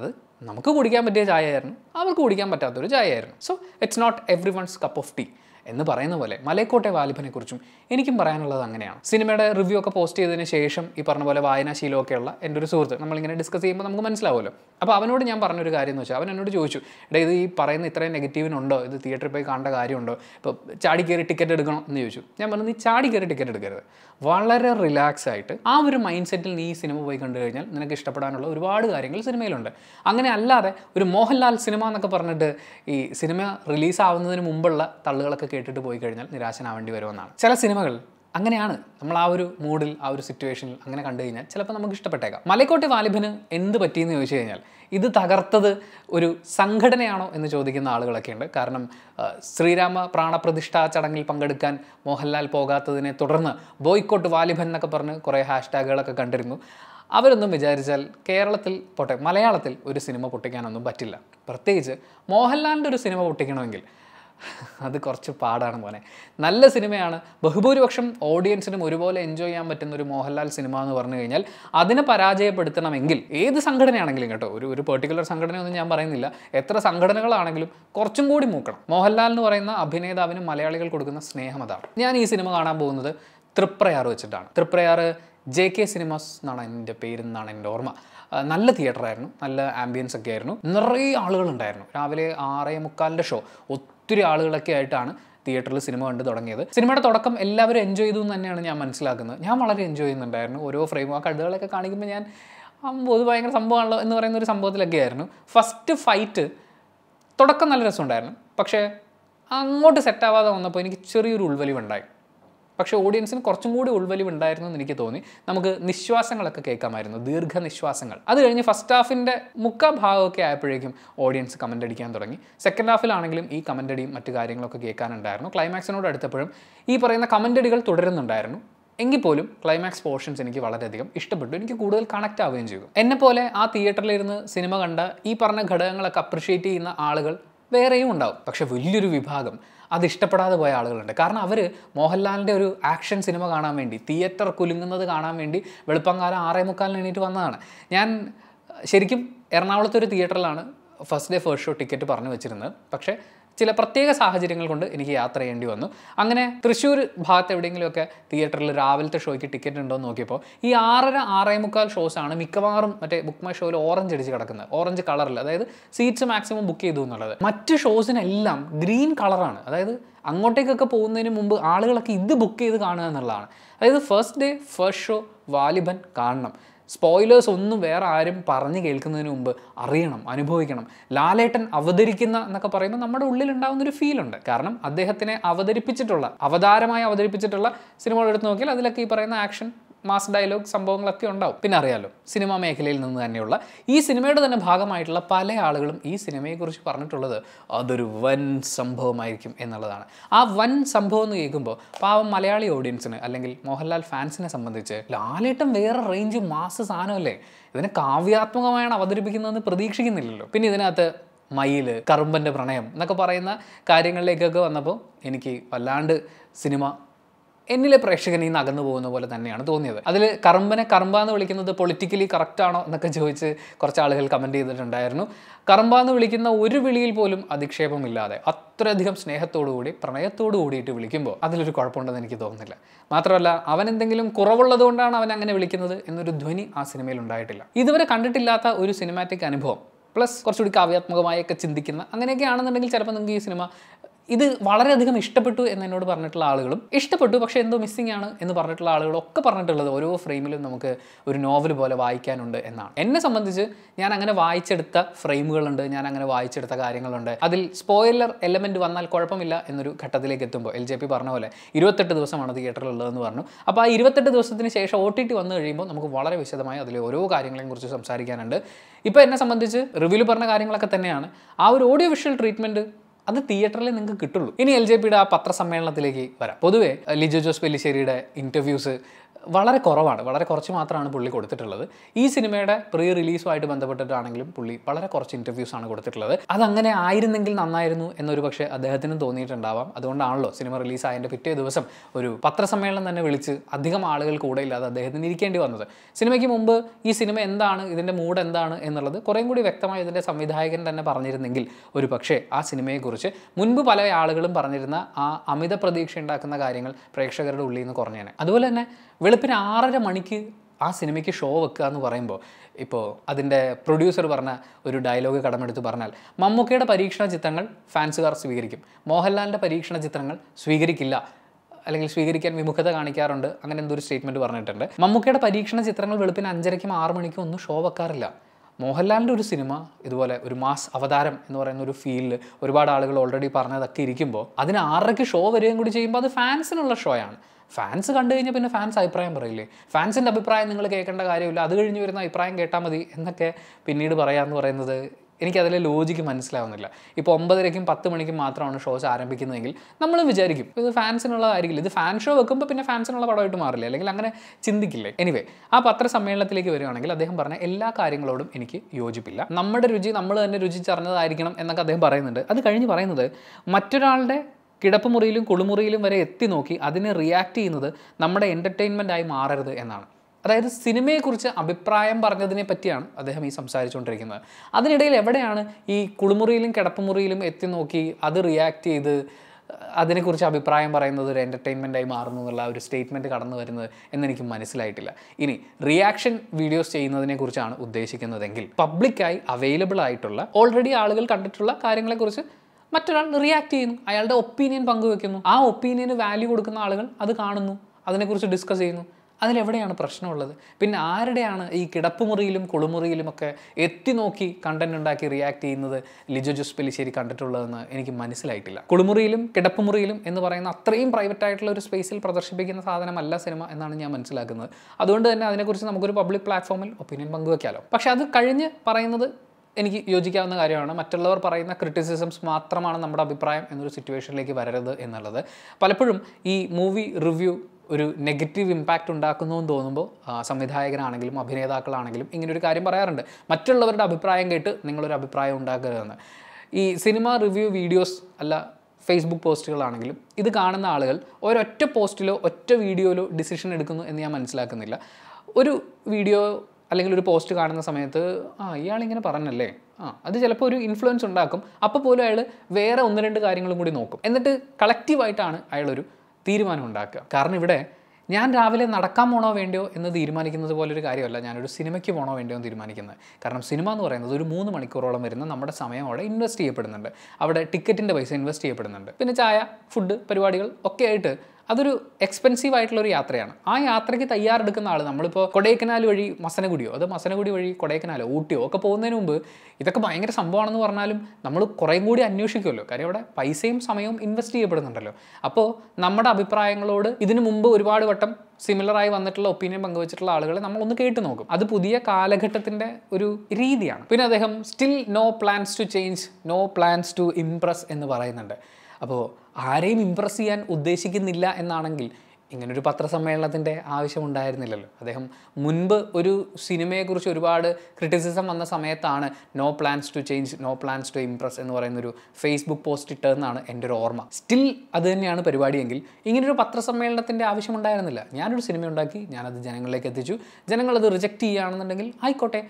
അത് നമുക്ക് കുടിക്കാൻ പറ്റിയ ചായ ആയിരുന്നു അവർക്ക് കുടിക്കാൻ പറ്റാത്തൊരു ചായ ആയിരുന്നു so it's not everyone's cup of tea എന്ന് പറയുന്ന പോലെ മലയക്കോട്ടെ കുറിച്ചും എനിക്കും പറയാനുള്ളത് അങ്ങനെയാണ് സിനിമയുടെ റിവ്യൂ ഒക്കെ പോസ്റ്റ് ചെയ്തതിന് ശേഷം ഈ പറഞ്ഞ പോലെ വായനാശീലമൊക്കെയുള്ള എൻ്റെ ഒരു സുഹൃത്ത് നമ്മളിങ്ങനെ ഡിസ്കസ് ചെയ്യുമ്പോൾ നമുക്ക് മനസ്സിലാവുമല്ലോ അപ്പോൾ അവനോട് ഞാൻ പറഞ്ഞൊരു കാര്യം എന്ന് വെച്ചാൽ അവൻ എന്നോട് ചോദിച്ചു ഇടാ ഇത് ഈ പറയുന്ന ഇത്രയും നെഗറ്റീവിനുണ്ടോ ഇത് തിയേറ്ററിൽ പോയി കാണേണ്ട കാര്യമുണ്ടോ ഇപ്പോൾ ചാടി കയറി ടിക്കറ്റ് എടുക്കണം എന്ന് ചോദിച്ചു ഞാൻ പറഞ്ഞു നീ ചാടി കയറി ടിക്കറ്റ് എടുക്കരുത് വളരെ റിലാക്സ് ആയിട്ട് ആ ഒരു മൈൻഡ് സെറ്റിൽ നീ ഈ സിനിമ പോയി കണ്ടു കഴിഞ്ഞാൽ നിനക്ക് ഇഷ്ടപ്പെടാനുള്ള ഒരുപാട് കാര്യങ്ങൾ സിനിമയിലുണ്ട് അങ്ങനെ അല്ലാതെ ഒരു മോഹൻലാൽ സിനിമ എന്നൊക്കെ പറഞ്ഞിട്ട് ഈ സിനിമ റിലീസാവുന്നതിന് മുമ്പുള്ള തള്ളുകളൊക്കെ കേട്ടിട്ട് പോയി കഴിഞ്ഞാൽ നിരാശനാവേണ്ടി വരുമെന്നാണ് ചില സിനിമകൾ അങ്ങനെയാണ് നമ്മൾ ആ ഒരു മൂഡിൽ ആ ഒരു സിറ്റുവേഷനിൽ അങ്ങനെ കണ്ടു കഴിഞ്ഞാൽ ചിലപ്പോൾ നമുക്ക് ഇഷ്ടപ്പെട്ടേക്കാം മലക്കോട്ടെ വാലിബിന് എന്ത് പറ്റിയെന്ന് ചോദിച്ചു കഴിഞ്ഞാൽ ഇത് തകർത്തത് ഒരു സംഘടനയാണോ എന്ന് ചോദിക്കുന്ന ആളുകളൊക്കെയുണ്ട് കാരണം ശ്രീരാമ പ്രാണപ്രതിഷ്ഠാ ചടങ്ങിൽ പങ്കെടുക്കാൻ മോഹൻലാൽ പോകാത്തതിനെ തുടർന്ന് ബോയ്ക്കോട്ട് വാലിബൻ എന്നൊക്കെ പറഞ്ഞ് കുറേ ഹാഷ്ടാഗുകളൊക്കെ കണ്ടിരുന്നു അവരൊന്നും വിചാരിച്ചാൽ കേരളത്തിൽ പോട്ടെ മലയാളത്തിൽ ഒരു സിനിമ പൊട്ടിക്കാനൊന്നും പറ്റില്ല പ്രത്യേകിച്ച് മോഹൻലാലിൻ്റെ ഒരു സിനിമ പൊട്ടിക്കണമെങ്കിൽ അത് കുറച്ച് പാടാണ് മോനെ നല്ല സിനിമയാണ് ബഹുഭൂരിപക്ഷം ഓഡിയൻസിനും ഒരുപോലെ എൻജോയ് ചെയ്യാൻ പറ്റുന്ന ഒരു മോഹൻലാൽ സിനിമ എന്ന് പറഞ്ഞു കഴിഞ്ഞാൽ അതിനെ പരാജയപ്പെടുത്തണമെങ്കിൽ ഏത് സംഘടനയാണെങ്കിലും കേട്ടോ ഒരു ഒരു പെർട്ടിക്കുലർ സംഘടനയൊന്നും ഞാൻ പറയുന്നില്ല എത്ര സംഘടനകളാണെങ്കിലും കുറച്ചും കൂടി മൂക്കണം മോഹൻലാൽ എന്ന് പറയുന്ന അഭിനേതാവിന് മലയാളികൾ കൊടുക്കുന്ന സ്നേഹം അതാണ് ഞാൻ ഈ സിനിമ കാണാൻ പോകുന്നത് തൃപ്രയാർ വെച്ചിട്ടാണ് തൃപ്രയാർ ജെ കെ സിനിമാസ് എന്നാണ് എൻ്റെ പേരെന്നാണ് എൻ്റെ ഓർമ്മ നല്ല തിയേറ്ററായിരുന്നു നല്ല ആംബിയൻസ് ഒക്കെ ആയിരുന്നു നിറയെ ആളുകളുണ്ടായിരുന്നു രാവിലെ ആറേ മുക്കാലിൻ്റെ ഷോ ഒത്തിരി ആളുകളൊക്കെ ആയിട്ടാണ് തിയേറ്ററിൽ സിനിമ കണ്ട് തുടങ്ങിയത് സിനിമയുടെ തുടക്കം എല്ലാവരും എൻജോയ് ചെയ്തു എന്ന് തന്നെയാണ് ഞാൻ മനസ്സിലാക്കുന്നത് ഞാൻ വളരെ എൻജോയ് ചെയ്യുന്നുണ്ടായിരുന്നു ഓരോ ഫ്രെയിം ആ കടുകളൊക്കെ കാണിക്കുമ്പോൾ ഞാൻ പൊതു ഭയങ്കര സംഭവമാണല്ലോ എന്ന് പറയുന്ന ഒരു സംഭവത്തിലൊക്കെ ആയിരുന്നു ഫസ്റ്റ് ഫൈറ്റ് തുടക്കം നല്ല രസമുണ്ടായിരുന്നു പക്ഷേ അങ്ങോട്ട് സെറ്റാവാതെ വന്നപ്പോൾ എനിക്ക് ചെറിയൊരു ഉൾവലിവുണ്ടായി പക്ഷേ ഓഡിയൻസിന് കുറച്ചും കൂടി ഉൾവലിവ് ഉണ്ടായിരുന്നു എന്ന് എനിക്ക് തോന്നി നമുക്ക് നിശ്വാസങ്ങളൊക്കെ കേൾക്കാമായിരുന്നു ദീർഘനിശ്വാസങ്ങൾ അത് കഴിഞ്ഞ് ഫസ്റ്റ് ഹാഫിൻ്റെ മുക്കാ ഭാഗമൊക്കെ ആയപ്പോഴേക്കും ഓഡിയൻസ് കമൻ്റ് അടിക്കാൻ തുടങ്ങി സെക്കൻഡ് ഹാഫിലാണെങ്കിലും ഈ കമൻ്റ് അടിയും മറ്റു കാര്യങ്ങളൊക്കെ കേൾക്കാനുണ്ടായിരുന്നു ക്ലൈമാക്സിനോട് അടുത്തപ്പോഴും ഈ പറയുന്ന കമൻ്റ് അടികൾ തുടരുന്നുണ്ടായിരുന്നു എങ്കിൽ പോലും ക്ലൈമാക്സ് പോർഷൻസ് എനിക്ക് വളരെയധികം ഇഷ്ടപ്പെട്ടു എനിക്ക് കൂടുതൽ കണക്റ്റ് ആവുകയും ചെയ്തു എന്നെപ്പോലെ ആ തിയേറ്ററിലിരുന്ന് സിനിമ കണ്ട ഈ പറഞ്ഞ ഘടകങ്ങളൊക്കെ അപ്രിഷ്യേറ്റ് ചെയ്യുന്ന ആളുകൾ വേറെയും ഉണ്ടാവും പക്ഷെ വലിയൊരു വിഭാഗം അത് ഇഷ്ടപ്പെടാതെ പോയ ആളുകളുണ്ട് കാരണം അവർ മോഹൻലാലിൻ്റെ ഒരു ആക്ഷൻ സിനിമ കാണാൻ വേണ്ടി തിയേറ്റർ കുലുങ്ങുന്നത് കാണാൻ വേണ്ടി വെളുപ്പങ്കാലം ആറേ മുക്കാലിന് എണീറ്റ് വന്നതാണ് ഞാൻ ശരിക്കും എറണാകുളത്തെ ഒരു തിയേറ്ററിലാണ് first day first show ticket പറഞ്ഞു വെച്ചിരുന്നത് പക്ഷേ ചില പ്രത്യേക സാഹചര്യങ്ങൾ കൊണ്ട് എനിക്ക് യാത്ര ചെയ്യേണ്ടി വന്നു അങ്ങനെ തൃശ്ശൂർ ഭാഗത്ത് എവിടെയെങ്കിലുമൊക്കെ തിയേറ്ററിൽ രാവിലത്തെ ഷോയ്ക്ക് ടിക്കറ്റ് ഉണ്ടോ എന്ന് നോക്കിയപ്പോൾ ഈ ആറര ആറേ മുക്കാൽ ഷോസാണ് മിക്കവാറും മറ്റേ ബുക്ക് മൈ ഷോയിൽ ഓറഞ്ച് അടിച്ച് കിടക്കുന്നത് ഓറഞ്ച് കളറിൽ അതായത് സീറ്റ്സ് മാക്സിമം ബുക്ക് ചെയ്തു എന്നുള്ളത് മറ്റ് ഷോസിനെല്ലാം ഗ്രീൻ കളറാണ് അതായത് അങ്ങോട്ടേക്കൊക്കെ പോകുന്നതിന് മുമ്പ് ആളുകളൊക്കെ ഇത് ബുക്ക് ചെയ്ത് കാണുക എന്നുള്ളതാണ് അതായത് first day first show Vaaliban കാണണം സ്പോയിലേഴ്സ് ഒന്നും വേറെ ആരും പറഞ്ഞു കേൾക്കുന്നതിന് മുമ്പ് അറിയണം അനുഭവിക്കണം ലാലേട്ടൻ അവതരിക്കുന്ന എന്നൊക്കെ പറയുമ്പോൾ നമ്മുടെ ഉണ്ടാകുന്ന ഒരു ഫീൽ ഉണ്ട് കാരണം അദ്ദേഹത്തിനെ അവതരിപ്പിച്ചിട്ടുള്ള അവതാരമായി അവതരിപ്പിച്ചിട്ടുള്ള സിനിമകൾ എടുത്ത് നോക്കിയാൽ അതിലൊക്കെ ഈ പറയുന്ന ആക്ഷൻ മാസ് ഡയലോഗ് സംഭവങ്ങളൊക്കെ ഉണ്ടാവും പിന്നെ അറിയാലോ സിനിമാ മേഖലയിൽ നിന്ന് തന്നെയുള്ള ഈ സിനിമയുടെ തന്നെ ഭാഗമായിട്ടുള്ള പല ആളുകളും ഈ സിനിമയെക്കുറിച്ച് പറഞ്ഞിട്ടുള്ളത് അതൊരു വൻ സംഭവമായിരിക്കും എന്നുള്ളതാണ് ആ വൻ സംഭവം എന്ന് കേൾക്കുമ്പോൾ പാവം മലയാളി ഓഡിയൻസിന് അല്ലെങ്കിൽ മോഹൻലാൽ ഫാൻസിനെ സംബന്ധിച്ച് ലാലേട്ടൻ വേറെ റേഞ്ച് മാസ് സാധനമല്ലേ ഇതിനെ കാവ്യാത്മകമായാണ് അവതരിപ്പിക്കുന്നതെന്ന് പ്രതീക്ഷിക്കുന്നില്ലല്ലോ പിന്നെ ഇതിനകത്ത് മയിൽ കറുമ്പൻ്റെ പ്രണയം എന്നൊക്കെ പറയുന്ന കാര്യങ്ങളിലേക്കൊക്കെ വന്നപ്പോൾ എനിക്ക് വല്ലാണ്ട് സിനിമ എന്നിലെ പ്രേക്ഷകൻ ഈ നകന്നു പോകുന്ന പോലെ തന്നെയാണ് തോന്നിയത് അതിൽ കറമ്പനെ കറമ്പ എന്ന് വിളിക്കുന്നത് പൊളിറ്റിക്കലി കറക്റ്റ് ആണോ എന്നൊക്കെ ചോദിച്ച് കുറച്ച് ആളുകൾ കമൻറ്റ് ചെയ്തിട്ടുണ്ടായിരുന്നു കറമ്പ എന്ന് വിളിക്കുന്ന ഒരു വിളിയിൽ പോലും അധിക്ഷേപമില്ലാതെ അത്രയധികം സ്നേഹത്തോടുകൂടി പ്രണയത്തോടു കൂടിയിട്ട് വിളിക്കുമ്പോൾ അതിലൊരു കുഴപ്പമുണ്ടെന്ന് എനിക്ക് തോന്നുന്നില്ല മാത്രമല്ല അവൻ എന്തെങ്കിലും കുറവുള്ളത് കൊണ്ടാണ് അവൻ അങ്ങനെ വിളിക്കുന്നത് എന്നൊരു ധ്വനി ആ സിനിമയിൽ ഉണ്ടായിട്ടില്ല ഇതുവരെ കണ്ടിട്ടില്ലാത്ത ഒരു സിനിമാറ്റിക് അനുഭവം പ്ലസ് കുറച്ചുകൂടി കാവ്യാത്മകമായൊക്കെ ചിന്തിക്കുന്ന അങ്ങനെയൊക്കെ ആണെന്നുണ്ടെങ്കിൽ ചിലപ്പോൾ നിങ്ങൾക്ക് ഈ സിനിമ ഇത് വളരെയധികം ഇഷ്ടപ്പെട്ടു എന്ന് എന്നോട് പറഞ്ഞിട്ടുള്ള ആളുകളും ഇഷ്ടപ്പെട്ടു പക്ഷേ എന്തോ മിസ്സിംഗ് ആണ് എന്ന് പറഞ്ഞിട്ടുള്ള ആളുകളും ഒക്കെ പറഞ്ഞിട്ടുള്ളത് ഓരോ ഫ്രെയിമിലും നമുക്ക് ഒരു നോവൽ പോലെ വായിക്കാനുണ്ട് എന്നാണ് എന്നെ സംബന്ധിച്ച് ഞാൻ അങ്ങനെ വായിച്ചെടുത്ത ഫ്രെയിമുകളുണ്ട് ഞാൻ അങ്ങനെ വായിച്ചെടുത്ത കാര്യങ്ങളുണ്ട് അതിൽ സ്പോയിലർ എലമെന്റ് വന്നാൽ കുഴപ്പമില്ല എന്നൊരു ഘട്ടത്തിലേക്ക് എത്തുമ്പോൾ എൽ ജെ പി പറഞ്ഞ പോലെ ഇരുപത്തെട്ട് ദിവസമാണ് തിയേറ്ററിലുള്ളതെന്ന് പറഞ്ഞു അപ്പോൾ ആ ഇരുപത്തെട്ട് ദിവസത്തിന് ശേഷം ഒ ടി ടി വന്നു കഴിയുമ്പോൾ നമുക്ക് വളരെ വിശദമായി അതിലെ ഓരോ കാര്യങ്ങളെയും കുറിച്ച് സംസാരിക്കാനുണ്ട് ഇപ്പോൾ എന്നെ സംബന്ധിച്ച് റിവ്യൂവിൽ പറഞ്ഞ കാര്യങ്ങളൊക്കെ തന്നെയാണ് ആ ഒരു ഓഡിയോ വിഷ്വൽ ട്രീറ്റ്മെൻറ്റ് അത് തിയേറ്ററിൽ നിങ്ങൾക്ക് കിട്ടുള്ളൂ ഇനി എൽ ജെ പിയുടെ ആ പത്രസമ്മേളനത്തിലേക്ക് വരാം പൊതുവേ ലിജോ ജോസ് പെല്ലിശ്ശേരിയുടെ ഇൻ്റർവ്യൂസ് വളരെ കുറവാണ് വളരെ കുറച്ച് മാത്രമാണ് പുള്ളി കൊടുത്തിട്ടുള്ളത് ഈ സിനിമയുടെ പ്രീ റിലീസുമായിട്ട് ബന്ധപ്പെട്ടിട്ടാണെങ്കിലും പുള്ളി വളരെ കുറച്ച് ആണ് കൊടുത്തിട്ടുള്ളത് അതങ്ങനെ ആയിരുന്നെങ്കിൽ നന്നായിരുന്നു എന്നൊരു പക്ഷേ അദ്ദേഹത്തിനും തോന്നിയിട്ടുണ്ടാവാം അതുകൊണ്ടാണല്ലോ സിനിമ റിലീസായതിൻ്റെ പിറ്റേ ദിവസം ഒരു പത്രസമ്മേളനം തന്നെ വിളിച്ച് അധികം ആളുകൾ കൂടെ ഇല്ലാതെ അദ്ദേഹത്തിന് ഇരിക്കേണ്ടി വന്നത് സിനിമയ്ക്ക് മുമ്പ് ഈ സിനിമ എന്താണ് ഇതിൻ്റെ മൂഡ് എന്താണ് എന്നുള്ളത് കുറേം കൂടി വ്യക്തമായി ഇതിൻ്റെ സംവിധായകൻ തന്നെ പറഞ്ഞിരുന്നെങ്കിൽ ഒരു പക്ഷേ ആ സിനിമയെക്കുറിച്ച് മുൻപ് പല ആളുകളും പറഞ്ഞിരുന്ന ആ അമിത പ്രതീക്ഷ ഉണ്ടാക്കുന്ന കാര്യങ്ങൾ പ്രേക്ഷകരുടെ ഉള്ളിൽ നിന്ന് കുറഞ്ഞേനെ അതുപോലെ തന്നെ വെളുപ്പിന് ആറര മണിക്ക് ആ സിനിമയ്ക്ക് ഷോ വെക്കുക എന്ന് പറയുമ്പോൾ ഇപ്പോൾ അതിൻ്റെ പ്രൊഡ്യൂസർ പറഞ്ഞ ഒരു ഡയലോഗ് കടമെടുത്ത് പറഞ്ഞാൽ മമ്മൂക്കയുടെ പരീക്ഷണ ചിത്രങ്ങൾ ഫാൻസുകാർ സ്വീകരിക്കും മോഹൻലാലിൻ്റെ പരീക്ഷണ ചിത്രങ്ങൾ സ്വീകരിക്കില്ല അല്ലെങ്കിൽ സ്വീകരിക്കാൻ വിമുഖത കാണിക്കാറുണ്ട് അങ്ങനെ എന്തൊരു സ്റ്റേറ്റ്മെൻറ്റ് പറഞ്ഞിട്ടുണ്ട് മമ്മൂക്കയുടെ പരീക്ഷണ ചിത്രങ്ങൾ വെളുപ്പിന് അഞ്ചരയ്ക്കും ആറു മണിക്കും ഒന്നും ഷോ വെക്കാറില്ല മോഹൻലാലിൻ്റെ ഒരു സിനിമ ഇതുപോലെ ഒരു മാസ് അവതാരം എന്ന് പറയുന്ന ഒരു ഫീലിൽ ഒരുപാട് ആളുകൾ ഓൾറെഡി പറഞ്ഞതൊക്കെ ഇരിക്കുമ്പോൾ അതിന് ആറരയ്ക്ക് ഷോ വരികയും കൂടി ചെയ്യുമ്പോൾ അത് ഫാൻസിനുള്ള ഷോയാണ് ഫാൻസ് കണ്ടു കഴിഞ്ഞാൽ പിന്നെ ഫാൻസ് അഭിപ്രായം പറയില്ലേ ഫാൻസിൻ്റെ അഭിപ്രായം നിങ്ങൾ കേൾക്കേണ്ട കാര്യമില്ല അത് കഴിഞ്ഞ് വരുന്ന അഭിപ്രായം കേട്ടാൽ മതി എന്നൊക്കെ പിന്നീട് പറയാമെന്ന് പറയുന്നത് എനിക്കതിലെ ലോജിക്ക് മനസ്സിലാവുന്നില്ല ഇപ്പോൾ ഒമ്പതരയ്ക്കും പത്ത് മണിക്കും മാത്രമാണ് ഷോസ് ആരംഭിക്കുന്നതെങ്കിൽ നമ്മൾ വിചാരിക്കും ഇത് ഫാൻസിനുള്ളതായിരിക്കില്ല ഇത് ഫാൻ ഷോ വെക്കുമ്പോൾ പിന്നെ ഫാൻസിനുള്ള പടമായിട്ട് മാറില്ല അല്ലെങ്കിൽ അങ്ങനെ ചിന്തിക്കില്ലേ എനിവേ ആ പത്രസമ്മേളനത്തിലേക്ക് വരികയാണെങ്കിൽ അദ്ദേഹം പറഞ്ഞ എല്ലാ കാര്യങ്ങളോടും എനിക്ക് യോജിപ്പില്ല നമ്മുടെ രുചി നമ്മൾ തന്നെ രുചിച്ചറിഞ്ഞതായിരിക്കണം എന്നൊക്കെ അദ്ദേഹം പറയുന്നുണ്ട് അത് കഴിഞ്ഞ് പറയുന്നത് മറ്റൊരാളുടെ കിടപ്പുമുറിയിലും കുളിമുറിയിലും വരെ എത്തി നോക്കി അതിനെ റിയാക്ട് ചെയ്യുന്നത് നമ്മുടെ എൻ്റർടൈൻമെൻറ്റായി മാറരുത് എന്നാണ് അതായത് സിനിമയെക്കുറിച്ച് അഭിപ്രായം പറഞ്ഞതിനെ പറ്റിയാണ് അദ്ദേഹം ഈ സംസാരിച്ചുകൊണ്ടിരിക്കുന്നത് അതിനിടയിൽ എവിടെയാണ് ഈ കുളിമുറിയിലും കിടപ്പുമുറിയിലും എത്തി നോക്കി അത് റിയാക്ട് ചെയ്ത് അതിനെക്കുറിച്ച് അഭിപ്രായം പറയുന്നത് ഒരു എൻ്റർടൈൻമെൻറ്റായി മാറുന്നു എന്നുള്ള ഒരു സ്റ്റേറ്റ്മെൻറ്റ് കടന്നു വരുന്നത് എന്നെനിക്ക് മനസ്സിലായിട്ടില്ല ഇനി റിയാക്ഷൻ വീഡിയോസ് ചെയ്യുന്നതിനെക്കുറിച്ചാണ് ഉദ്ദേശിക്കുന്നതെങ്കിൽ പബ്ലിക്കായി അവൈലബിൾ ആയിട്ടുള്ള ഓൾറെഡി ആളുകൾ കണ്ടിട്ടുള്ള കാര്യങ്ങളെക്കുറിച്ച് മറ്റൊരാൾ റിയാക്ട് ചെയ്യുന്നു അയാളുടെ ഒപ്പീനിയൻ പങ്കുവെക്കുന്നു ആ ഒപ്പീനിയന് വാല്യൂ കൊടുക്കുന്ന ആളുകൾ അത് കാണുന്നു അതിനെക്കുറിച്ച് ഡിസ്കസ് ചെയ്യുന്നു അതിലെവിടെയാണ് പ്രശ്നമുള്ളത് പിന്നെ ആരുടെയാണ് ഈ കിടപ്പുമുറിയിലും ഒക്കെ എത്തി നോക്കി കണ്ടന്റ് ഉണ്ടാക്കി റിയാക്ട് ചെയ്യുന്നത് ലിജോ ജോസ് പെലിശ്ശേരി കണ്ടിട്ടുള്ളതെന്ന് എനിക്ക് മനസ്സിലായിട്ടില്ല കുളിമുറിയിലും കിടപ്പുമുറിയിലും എന്ന് പറയുന്ന അത്രയും പ്രൈവറ്റ് ആയിട്ടുള്ള ഒരു സ്പേസിൽ പ്രദർശിപ്പിക്കുന്ന സാധനമല്ല സിനിമ എന്നാണ് ഞാൻ മനസ്സിലാക്കുന്നത് അതുകൊണ്ട് തന്നെ അതിനെക്കുറിച്ച് നമുക്കൊരു പബ്ലിക് പ്ലാറ്റ്ഫോമിൽ ഒപ്പീനിയൻ പങ്കുവെക്കാമല്ലോ പക്ഷേ അത് കഴിഞ്ഞ് പറയുന്നത് എനിക്ക് യോജിക്കാവുന്ന കാര്യമാണ് മറ്റുള്ളവർ പറയുന്ന ക്രിറ്റിസിസംസ് മാത്രമാണ് നമ്മുടെ അഭിപ്രായം എന്നൊരു സിറ്റുവേഷനിലേക്ക് വരരുത് എന്നുള്ളത് പലപ്പോഴും ഈ മൂവി റിവ്യൂ ഒരു നെഗറ്റീവ് ഇമ്പാക്റ്റ് ഉണ്ടാക്കുന്നു എന്ന് തോന്നുമ്പോൾ സംവിധായകനാണെങ്കിലും അഭിനേതാക്കളാണെങ്കിലും ഇങ്ങനൊരു കാര്യം പറയാറുണ്ട് മറ്റുള്ളവരുടെ അഭിപ്രായം കേട്ട് നിങ്ങളൊരു അഭിപ്രായം ഉണ്ടാക്കരുതെന്ന് ഈ സിനിമ റിവ്യൂ വീഡിയോസ് അല്ല ഫേസ്ബുക്ക് പോസ്റ്റുകളാണെങ്കിലും ഇത് കാണുന്ന ആളുകൾ ഒരൊറ്റ പോസ്റ്റിലോ ഒറ്റ വീഡിയോയിലോ ഡിസിഷൻ എടുക്കുന്നു എന്ന് ഞാൻ മനസ്സിലാക്കുന്നില്ല ഒരു വീഡിയോ അല്ലെങ്കിൽ ഒരു പോസ്റ്റ് കാണുന്ന സമയത്ത് ആ ഇയാളിങ്ങനെ പറഞ്ഞല്ലേ ആ അത് ചിലപ്പോൾ ഒരു ഇൻഫ്ലുവൻസ് ഉണ്ടാക്കും അപ്പോൾ പോലും അയാൾ വേറെ ഒന്ന് രണ്ട് കാര്യങ്ങളും കൂടി നോക്കും എന്നിട്ട് കളക്റ്റീവായിട്ടാണ് അയാളൊരു തീരുമാനം ഉണ്ടാക്കുക കാരണം ഇവിടെ ഞാൻ രാവിലെ നടക്കാൻ പോണോ വേണ്ടയോ എന്ന് തീരുമാനിക്കുന്നത് പോലൊരു ഒരു കാര്യമല്ല ഞാനൊരു സിനിമയ്ക്ക് പോണോ വേണ്ടയോ എന്ന് തീരുമാനിക്കുന്നത് കാരണം സിനിമ എന്ന് പറയുന്നത് ഒരു മൂന്ന് മണിക്കൂറോളം വരുന്ന നമ്മുടെ സമയം അവിടെ ഇൻവെസ്റ്റ് ചെയ്യപ്പെടുന്നുണ്ട് അവിടെ ടിക്കറ്റിൻ്റെ പൈസ ഇൻവെസ്റ്റ് ചെയ്യപ്പെടുന്നുണ്ട് പിന്നെ ചായ ഫുഡ് പരിപാടികൾ ഒക്കെ ആയിട്ട് അതൊരു എക്സ്പെൻസീവ് ആയിട്ടുള്ള ഒരു യാത്രയാണ് ആ യാത്രയ്ക്ക് തയ്യാറെടുക്കുന്ന ആൾ നമ്മളിപ്പോൾ കൊടൈക്കനാൽ വഴി മസനഗുഡിയോ അത് മസനഗുഡി വഴി കൊടൈക്കനാലോ ഊട്ടിയോ ഒക്കെ പോകുന്നതിന് മുമ്പ് ഇതൊക്കെ ഭയങ്കര സംഭവമാണെന്ന് പറഞ്ഞാലും നമ്മൾ കുറേ കൂടി അന്വേഷിക്കുമല്ലോ കാര്യം അവിടെ പൈസയും സമയവും ഇൻവെസ്റ്റ് ചെയ്യപ്പെടുന്നുണ്ടല്ലോ അപ്പോൾ നമ്മുടെ അഭിപ്രായങ്ങളോട് ഇതിനു മുമ്പ് ഒരുപാട് വട്ടം സിമിലറായി വന്നിട്ടുള്ള ഒപ്പീനിയൻ പങ്കുവച്ചിട്ടുള്ള ആളുകളെ നമ്മളൊന്ന് കേട്ട് നോക്കും അത് പുതിയ കാലഘട്ടത്തിൻ്റെ ഒരു രീതിയാണ് പിന്നെ അദ്ദേഹം still no plans to change no plans to impress എന്ന് പറയുന്നുണ്ട് അപ്പോൾ ആരെയും ഇമ്പ്രസ് ചെയ്യാൻ ഉദ്ദേശിക്കുന്നില്ല എന്നാണെങ്കിൽ ഇങ്ങനൊരു പത്രസമ്മേളനത്തിൻ്റെ ആവശ്യമുണ്ടായിരുന്നില്ലല്ലോ അദ്ദേഹം മുൻപ് ഒരു സിനിമയെക്കുറിച്ച് ഒരുപാട് ക്രിറ്റിസിസം വന്ന സമയത്താണ് no plans to change no plans to impress എന്ന് പറയുന്നൊരു ഫേസ്ബുക്ക് പോസ്റ്റ് ഇട്ടതെന്നാണ് എൻ്റെ ഒരു ഓർമ്മ സ്റ്റിൽ അത് തന്നെയാണ് പരിപാടിയെങ്കിൽ ഇങ്ങനൊരു പത്രസമ്മേളനത്തിൻ്റെ ആവശ്യമുണ്ടായിരുന്നില്ല ഞാനൊരു സിനിമ ഉണ്ടാക്കി ഞാനത് ജനങ്ങളിലേക്ക് എത്തിച്ചു ജനങ്ങളത് റിജക്റ്റ് ചെയ്യുകയാണെന്നുണ്ടെങ്കിൽ ആയിക്കോട്ടെ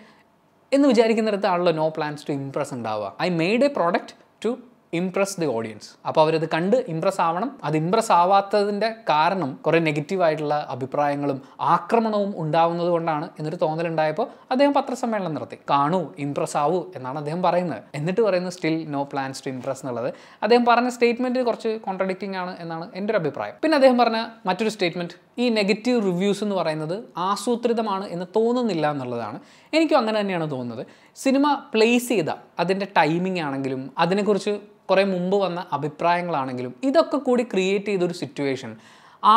എന്ന് വിചാരിക്കുന്നിടത്താണല്ലോ നോ പ്ലാൻസ് ടു ഇംപ്രസ് ഉണ്ടാവുക I made a product to impress the audience അപ്പോൾ അവരത് കണ്ട് ഇംപ്രസ് ആവണം അത് ഇംപ്രസ് ആവാത്തതിൻ്റെ കാരണം കുറേ നെഗറ്റീവായിട്ടുള്ള അഭിപ്രായങ്ങളും ആക്രമണവും ഉണ്ടാവുന്നത് കൊണ്ടാണ് എന്നൊരു തോന്നലുണ്ടായപ്പോൾ അദ്ദേഹം പത്രസമ്മേളനം നടത്തി കാണൂ ഇംപ്രസ് ആവൂ എന്നാണ് അദ്ദേഹം പറയുന്നത് എന്നിട്ട് പറയുന്നത് still no plans to impress എന്നുള്ളത് അദ്ദേഹം പറഞ്ഞ സ്റ്റേറ്റ്മെൻറ്റ് കുറച്ച് കോൺട്രഡിക്റ്റിംഗ് ആണ് എന്നാണ് എൻ്റെ ഒരു അഭിപ്രായം പിന്നെ അദ്ദേഹം പറഞ്ഞ മറ്റൊരു സ്റ്റേറ്റ്മെൻറ്റ് ഈ നെഗറ്റീവ് റിവ്യൂസ് എന്ന് പറയുന്നത് ആസൂത്രിതമാണ് എന്ന് തോന്നുന്നില്ല എന്നുള്ളതാണ് എനിക്കും അങ്ങനെ തന്നെയാണ് തോന്നുന്നത് സിനിമ പ്ലേസ് ചെയ്ത അതിൻ്റെ ടൈമിംഗ് ആണെങ്കിലും അതിനെക്കുറിച്ച് കുറേ മുമ്പ് വന്ന അഭിപ്രായങ്ങളാണെങ്കിലും ഇതൊക്കെ കൂടി ക്രിയേറ്റ് ചെയ്തൊരു സിറ്റുവേഷൻ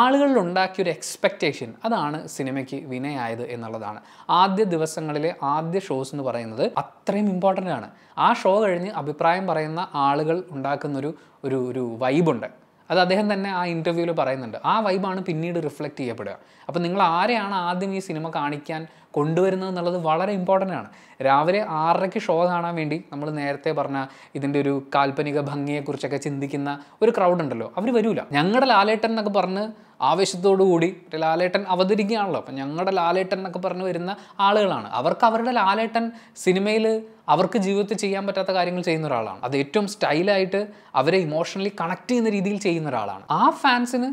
ആളുകളിൽ ഉണ്ടാക്കിയൊരു എക്സ്പെക്റ്റേഷൻ അതാണ് സിനിമയ്ക്ക് വിനയായത് എന്നുള്ളതാണ് ആദ്യ ദിവസങ്ങളിലെ ആദ്യ ഷോസ് എന്ന് പറയുന്നത് അത്രയും ഇമ്പോർട്ടൻ്റ് ആണ് ആ ഷോ കഴിഞ്ഞ് അഭിപ്രായം പറയുന്ന ആളുകൾ ഉണ്ടാക്കുന്നൊരു ഒരു ഒരു വൈബുണ്ട് അത് അദ്ദേഹം തന്നെ ആ ഇൻ്റർവ്യൂവിൽ പറയുന്നുണ്ട് ആ വൈബാണ് പിന്നീട് റിഫ്ലക്റ്റ് ചെയ്യപ്പെടുക അപ്പോൾ നിങ്ങൾ ആരെയാണ് ആദ്യം ഈ സിനിമ കാണിക്കാൻ കൊണ്ടുവരുന്നത് എന്നുള്ളത് വളരെ ഇമ്പോർട്ടൻ്റ് ആണ് രാവിലെ ആറരയ്ക്ക് ഷോ കാണാൻ വേണ്ടി നമ്മൾ നേരത്തെ പറഞ്ഞ ഇതിൻ്റെ ഒരു കാൽപ്പനിക ഭംഗിയെക്കുറിച്ചൊക്കെ ചിന്തിക്കുന്ന ഒരു ക്രൗഡ് ഉണ്ടല്ലോ അവർ വരില്ല ഞങ്ങളുടെ ലാലേട്ടൻ എന്നൊക്കെ പറഞ്ഞ് ആവേശത്തോടു കൂടി ലാലേട്ടൻ അവതരിക്കുകയാണല്ലോ അപ്പം ഞങ്ങളുടെ ലാലേട്ടൻ എന്നൊക്കെ പറഞ്ഞ് വരുന്ന ആളുകളാണ് അവർക്ക് അവരുടെ ലാലേട്ടൻ സിനിമയിൽ അവർക്ക് ജീവിതത്തിൽ ചെയ്യാൻ പറ്റാത്ത കാര്യങ്ങൾ ചെയ്യുന്ന ഒരാളാണ് അത് ഏറ്റവും സ്റ്റൈലായിട്ട് അവരെ ഇമോഷണലി കണക്ട് ചെയ്യുന്ന രീതിയിൽ ചെയ്യുന്ന ഒരാളാണ് ആ ഫാൻസിന്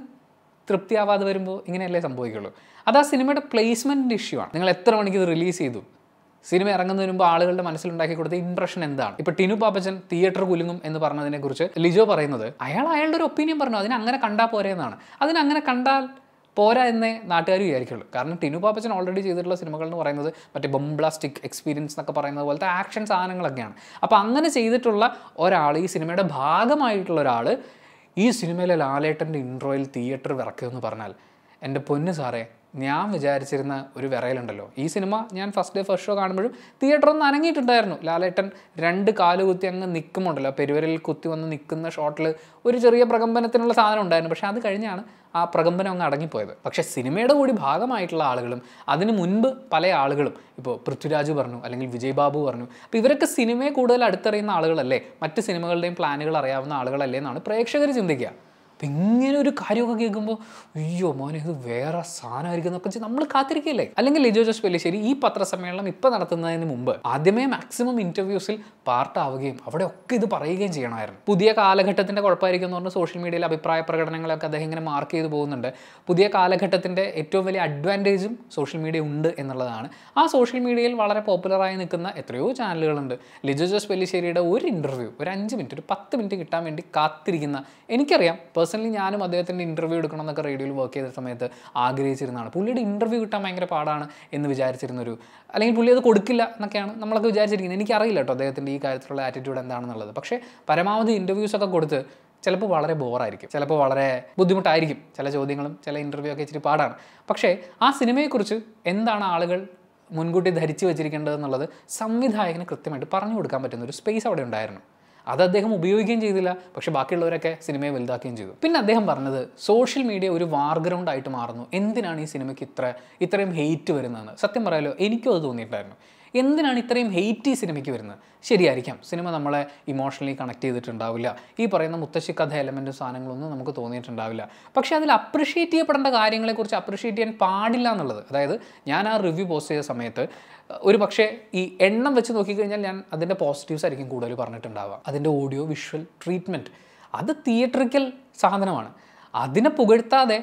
തൃപ്തിയാവാതെ വരുമ്പോൾ ഇങ്ങനെയല്ലേ സംഭവിക്കുള്ളൂ അത് ആ സിനിമയുടെ പ്ലേസ്മെൻറ്റിൻ്റെ ഇഷ്യൂ ആണ് നിങ്ങൾ എത്ര മണിക്ക് ഇത് റിലീസ് ചെയ്തു സിനിമ ഇറങ്ങുന്നതിന് മുമ്പ് ആളുകളുടെ മനസ്സിലുണ്ടാക്കി കൊടുത്ത ഇംപ്രഷൻ എന്താണ് ഇപ്പൊ ടിനു പാപ്പച്ചൻ തിയേറ്റർ കുലുങ്ങും എന്ന് പറഞ്ഞതിനെ കുറിച്ച് ലിജോ പറയുന്നത് അയാൾ അയാളുടെ ഒരു ഒപ്പീനിയൻ പറഞ്ഞു അതിനെ അങ്ങനെ കണ്ടാൽ പോരെ എന്നാണ് അതിനങ്ങനെ കണ്ടാൽ പോരാ എന്നേ നാട്ടുകാർ വിചാരിക്കുള്ളൂ കാരണം ടിനു പാപ്പച്ചൻ ഓൾറെഡി ചെയ്തിട്ടുള്ള സിനിമകൾ എന്ന് പറയുന്നത് മറ്റേ ബംബ്ലാസ്റ്റിക് എക്സ്പീരിയൻസ് എന്നൊക്കെ പറയുന്നത് പോലത്തെ ആക്ഷൻ സാധനങ്ങളൊക്കെയാണ് അപ്പോൾ അങ്ങനെ ചെയ്തിട്ടുള്ള ഒരാൾ ഈ സിനിമയുടെ ഭാഗമായിട്ടുള്ള ഒരാൾ ഈ സിനിമയിലെ ലാലേട്ടൻ്റെ ഇൻട്രോയിൽ തിയേറ്റർ എന്ന് പറഞ്ഞാൽ എൻ്റെ പൊന്ന് സാറേ ഞാൻ വിചാരിച്ചിരുന്ന ഒരു വിറയലുണ്ടല്ലോ ഈ സിനിമ ഞാൻ ഫസ്റ്റ് ഡേ ഫസ്റ്റ് ഷോ കാണുമ്പോഴും തിയേറ്ററിൽ ഒന്ന് അനങ്ങിയിട്ടുണ്ടായിരുന്നു ലാലേട്ടൻ രണ്ട് കാല് കുത്തി അങ്ങ് നിൽക്കുമുണ്ടല്ലോ പെരുവരിൽ കുത്തി വന്ന് നിൽക്കുന്ന ഷോട്ടിൽ ഒരു ചെറിയ പ്രകമ്പനത്തിനുള്ള സാധനം ഉണ്ടായിരുന്നു പക്ഷേ അത് കഴിഞ്ഞാണ് ആ പ്രകമ്പനം അങ്ങ് അടങ്ങിപ്പോയത് പക്ഷേ സിനിമയുടെ കൂടി ഭാഗമായിട്ടുള്ള ആളുകളും അതിന് മുൻപ് പല ആളുകളും ഇപ്പോൾ പൃഥ്വിരാജ് പറഞ്ഞു അല്ലെങ്കിൽ വിജയ് ബാബു പറഞ്ഞു അപ്പോൾ ഇവരൊക്കെ സിനിമയെ കൂടുതൽ അടുത്തറിയുന്ന ആളുകളല്ലേ മറ്റ് സിനിമകളുടെയും പ്ലാനുകൾ അറിയാവുന്ന ആളുകളല്ലേ എന്നാണ് പ്രേക്ഷകർ ചിന്തിക്കുക അപ്പം ഇങ്ങനെ ഒരു കാര്യമൊക്കെ കേൾക്കുമ്പോൾ അയ്യോ മോനെ ഇത് വേറെ സാധനമായിരിക്കും എന്നൊക്കെ നമ്മൾ കാത്തിരിക്കില്ലേ അല്ലെങ്കിൽ ലിജോ ജോസ് പെല്ലിശ്ശേരി ഈ പത്രസമ്മേളനം ഇപ്പം നടത്തുന്നതിന് മുമ്പ് ആദ്യമേ മാക്സിമം ഇൻ്റർവ്യൂസിൽ പാർട്ടാവുകയും അവിടെ ഒക്കെ ഇത് പറയുകയും ചെയ്യണമായിരുന്നു പുതിയ കാലഘട്ടത്തിൻ്റെ കുഴപ്പമായിരിക്കും എന്ന് പറഞ്ഞാൽ സോഷ്യൽ മീഡിയയിൽ അഭിപ്രായ പ്രകടനങ്ങളൊക്കെ അദ്ദേഹം ഇങ്ങനെ മാർക്ക് ചെയ്ത് പോകുന്നുണ്ട് പുതിയ കാലഘട്ടത്തിൻ്റെ ഏറ്റവും വലിയ അഡ്വാൻറ്റേജും സോഷ്യൽ മീഡിയ ഉണ്ട് എന്നുള്ളതാണ് ആ സോഷ്യൽ മീഡിയയിൽ വളരെ പോപ്പുലറായി നിൽക്കുന്ന എത്രയോ ചാനലുകളുണ്ട് ലിജോ ജോസ് പെല്ലിശ്ശേരിയുടെ ഒരു ഇൻ്റർവ്യൂ ഒരു അഞ്ച് മിനിറ്റ് ഒരു പത്ത് മിനിറ്റ് കിട്ടാൻ വേണ്ടി കാത്തിരിക്കുന്ന എനിക്കറിയാം പേഴ്സൺ പേഴ്സണലി ഞാനും അദ്ദേഹത്തിൻ്റെ ഇൻ്റർവ്യൂ എടുക്കണം എന്നൊക്കെ റേഡിയോയിൽ വർക്ക് ചെയ്ത സമയത്ത് ആഗ്രഹിച്ചിരുന്നതാണ് പുള്ളിയുടെ ഇൻ്റർവ്യൂ കിട്ടാൻ ഭയങ്കര പാടാണ് എന്ന് വിചാരിച്ചിരുന്നൊരു അല്ലെങ്കിൽ പുള്ളി അത് കൊടുക്കില്ല എന്നൊക്കെയാണ് നമ്മളൊക്കെ വിചാരിച്ചിരിക്കുന്നത് എനിക്കറിയില്ല കേട്ടോ അദ്ദേഹത്തിൻ്റെ ഈ കാര്യത്തിലുള്ള ആറ്റിറ്റ്യൂഡ് എന്താണെന്നുള്ളത് പക്ഷേ പരമാവധി ഒക്കെ കൊടുത്ത് ചിലപ്പോൾ വളരെ ബോറായിരിക്കും ചിലപ്പോൾ വളരെ ബുദ്ധിമുട്ടായിരിക്കും ചില ചോദ്യങ്ങളും ചില ഇൻ്റർവ്യൂ ഒക്കെ ഇച്ചിരി പാടാണ് പക്ഷേ ആ സിനിമയെക്കുറിച്ച് എന്താണ് ആളുകൾ മുൻകൂട്ടി ധരിച്ചു വെച്ചിരിക്കേണ്ടതെന്നുള്ളത് സംവിധായകന് കൃത്യമായിട്ട് പറഞ്ഞു കൊടുക്കാൻ പറ്റുന്ന ഒരു സ്പേസ് അവിടെ ഉണ്ടായിരുന്നു അത് അദ്ദേഹം ഉപയോഗിക്കുകയും ചെയ്തില്ല പക്ഷേ ബാക്കിയുള്ളവരൊക്കെ സിനിമയെ വലുതാക്കുകയും ചെയ്തു പിന്നെ അദ്ദേഹം പറഞ്ഞത് സോഷ്യൽ മീഡിയ ഒരു വാർഗ്രൗണ്ട് ആയിട്ട് മാറുന്നു എന്തിനാണ് ഈ സിനിമയ്ക്ക് ഇത്ര ഇത്രയും ഹെയ്റ്റ് വരുന്നതെന്ന് സത്യം പറയാലോ എനിക്കും അത് തോന്നിയിട്ടുണ്ടായിരുന്നു എന്തിനാണ് ഇത്രയും ഹെയ്റ്റ് ഈ സിനിമയ്ക്ക് വരുന്നത് ശരിയായിരിക്കാം സിനിമ നമ്മളെ ഇമോഷണലി കണക്ട് ചെയ്തിട്ടുണ്ടാവില്ല ഈ പറയുന്ന മുത്തശ്ശി കഥ എലമെൻറ്റും സാധനങ്ങളൊന്നും നമുക്ക് തോന്നിയിട്ടുണ്ടാവില്ല പക്ഷേ അതിൽ അപ്രിഷിയേറ്റ് ചെയ്യപ്പെടേണ്ട കാര്യങ്ങളെക്കുറിച്ച് അപ്രിഷിയേറ്റ് ചെയ്യാൻ പാടില്ല എന്നുള്ളത് അതായത് ഞാൻ ആ റിവ്യൂ പോസ്റ്റ് ചെയ്ത സമയത്ത് ഒരു പക്ഷേ ഈ എണ്ണം വെച്ച് നോക്കിക്കഴിഞ്ഞാൽ ഞാൻ അതിൻ്റെ പോസിറ്റീവ്സ് ആയിരിക്കും കൂടുതൽ പറഞ്ഞിട്ടുണ്ടാവുക അതിൻ്റെ ഓഡിയോ വിഷ്വൽ ട്രീറ്റ്മെൻറ്റ് അത് തിയേറ്ററിക്കൽ സാധനമാണ് അതിനെ പുകഴ്ത്താതെ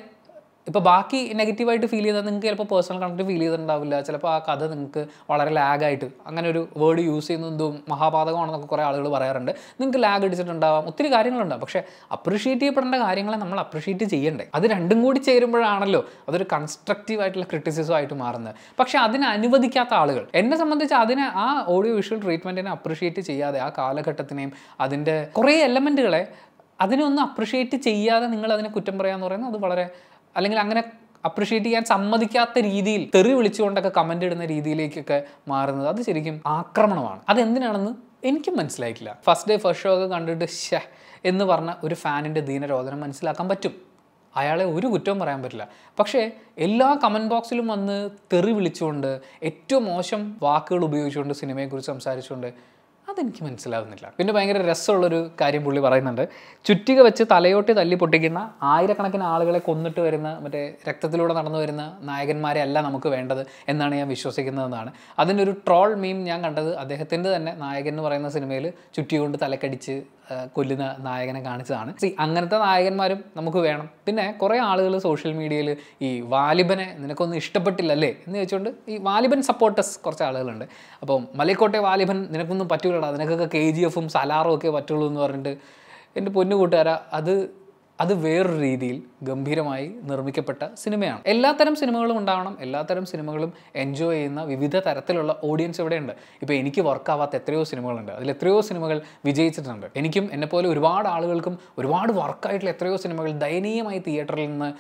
ഇപ്പോൾ ബാക്കി നെഗറ്റീവായിട്ട് ഫീൽ ചെയ്താൽ നിങ്ങൾക്ക് ചിലപ്പോൾ പേഴ്സണൽ കണക്ട് ഫീൽ ചെയ്തിട്ടുണ്ടാവില്ല ചിലപ്പോൾ ആ കഥ നിങ്ങൾക്ക് വളരെ ലാഗായിട്ട് അങ്ങനെ ഒരു വേർഡ് യൂസ് ചെയ്യുന്നതും മഹാപാതകമാണെന്നൊക്കെ കുറേ ആളുകൾ പറയാറുണ്ട് നിങ്ങൾക്ക് ലാഗ് അടിച്ചിട്ടുണ്ടാവാം ഒത്തിരി കാര്യങ്ങളുണ്ടാവും പക്ഷേ അപ്രിഷ്യേറ്റ് ചെയ്യപ്പെടേണ്ട കാര്യങ്ങളെ നമ്മൾ അപ്രിഷ്യേറ്റ് ചെയ്യണ്ടേ അത് രണ്ടും കൂടി ചേരുമ്പോഴാണല്ലോ അതൊരു കൺസ്ട്രക്റ്റീവ് ആയിട്ടുള്ള ക്രിറ്റിസിസം ആയിട്ട് മാറുന്നത് പക്ഷേ അതിനെ അനുവദിക്കാത്ത ആളുകൾ എന്നെ സംബന്ധിച്ച് അതിനെ ആ ഓഡിയോ വിഷ്വൽ ട്രീറ്റ്മെൻറ്റിനെ അപ്രിഷ്യേറ്റ് ചെയ്യാതെ ആ കാലഘട്ടത്തിനെയും അതിൻ്റെ കുറേ എലമെൻറ്റുകളെ അതിനൊന്നും അപ്രിഷ്യേറ്റ് ചെയ്യാതെ നിങ്ങൾ അതിനെ കുറ്റം പറയാമെന്ന് പറയുന്നത് അത് വളരെ അല്ലെങ്കിൽ അങ്ങനെ അപ്രിഷിയേറ്റ് ചെയ്യാൻ സമ്മതിക്കാത്ത രീതിയിൽ തെറി വിളിച്ചുകൊണ്ടൊക്കെ കമൻ്റ് ഇടുന്ന രീതിയിലേക്കൊക്കെ മാറുന്നത് അത് ശരിക്കും ആക്രമണമാണ് അതെന്തിനാണെന്ന് എനിക്കും മനസ്സിലായിട്ടില്ല ഫസ്റ്റ് ഡേ ഫസ്റ്റ് ഷോ ഒക്കെ കണ്ടിട്ട് ഷ എന്ന് പറഞ്ഞ ഒരു ഫാനിൻ്റെ ദീനരോധനം മനസ്സിലാക്കാൻ പറ്റും അയാളെ ഒരു കുറ്റവും പറയാൻ പറ്റില്ല പക്ഷേ എല്ലാ കമൻറ്റ് ബോക്സിലും വന്ന് തെറി വിളിച്ചുകൊണ്ട് ഏറ്റവും മോശം വാക്കുകൾ ഉപയോഗിച്ചുകൊണ്ട് സിനിമയെക്കുറിച്ച് സംസാരിച്ചുകൊണ്ട് അതെനിക്ക് മനസ്സിലാവുന്നില്ല പിന്നെ ഭയങ്കര രസമുള്ളൊരു കാര്യം പുള്ളി പറയുന്നുണ്ട് ചുറ്റിക വെച്ച് തലയോട്ടി തല്ലി പൊട്ടിക്കുന്ന ആയിരക്കണക്കിന് ആളുകളെ കൊന്നിട്ട് വരുന്ന മറ്റേ രക്തത്തിലൂടെ നടന്നു വരുന്ന നായകന്മാരെ അല്ല നമുക്ക് വേണ്ടത് എന്നാണ് ഞാൻ വിശ്വസിക്കുന്നതെന്നാണ് അതിനൊരു ഒരു ട്രോൾ മീം ഞാൻ കണ്ടത് അദ്ദേഹത്തിൻ്റെ തന്നെ നായകൻ എന്ന് പറയുന്ന സിനിമയിൽ ചുറ്റി കൊണ്ട് തലക്കടിച്ച് കൊല്ലുന്ന നായകനെ കാണിച്ചതാണ് സി അങ്ങനത്തെ നായകന്മാരും നമുക്ക് വേണം പിന്നെ കുറേ ആളുകൾ സോഷ്യൽ മീഡിയയിൽ ഈ വാലിബനെ നിനക്കൊന്നും ഇഷ്ടപ്പെട്ടില്ലല്ലേ എന്ന് ചോദിച്ചുകൊണ്ട് ഈ വാലിബൻ സപ്പോർട്ടേഴ്സ് കുറച്ച് ആളുകളുണ്ട് അപ്പം മലയക്കോട്ടെ വാലിബൻ നിനക്കൊന്നും പറ്റൂലടാ നിനക്കൊക്കെ കെ ജി എഫും സലാറും ഒക്കെ പറ്റുള്ളൂ എന്ന് പറഞ്ഞിട്ട് എൻ്റെ പൊന്നു കൂട്ടുകാരാ അത് അത് വേറൊരു രീതിയിൽ ഗംഭീരമായി നിർമ്മിക്കപ്പെട്ട സിനിമയാണ് എല്ലാത്തരം സിനിമകളും ഉണ്ടാവണം എല്ലാത്തരം സിനിമകളും എൻജോയ് ചെയ്യുന്ന വിവിധ തരത്തിലുള്ള ഓഡിയൻസ് ഇവിടെയുണ്ട് ഇപ്പോൾ എനിക്ക് വർക്കാവാത്ത എത്രയോ സിനിമകളുണ്ട് അതിൽ എത്രയോ സിനിമകൾ വിജയിച്ചിട്ടുണ്ട് എനിക്കും എന്നെപ്പോലെ ഒരുപാട് ആളുകൾക്കും ഒരുപാട് വർക്കായിട്ടുള്ള എത്രയോ സിനിമകൾ ദയനീയമായി തിയേറ്ററിൽ നിന്ന്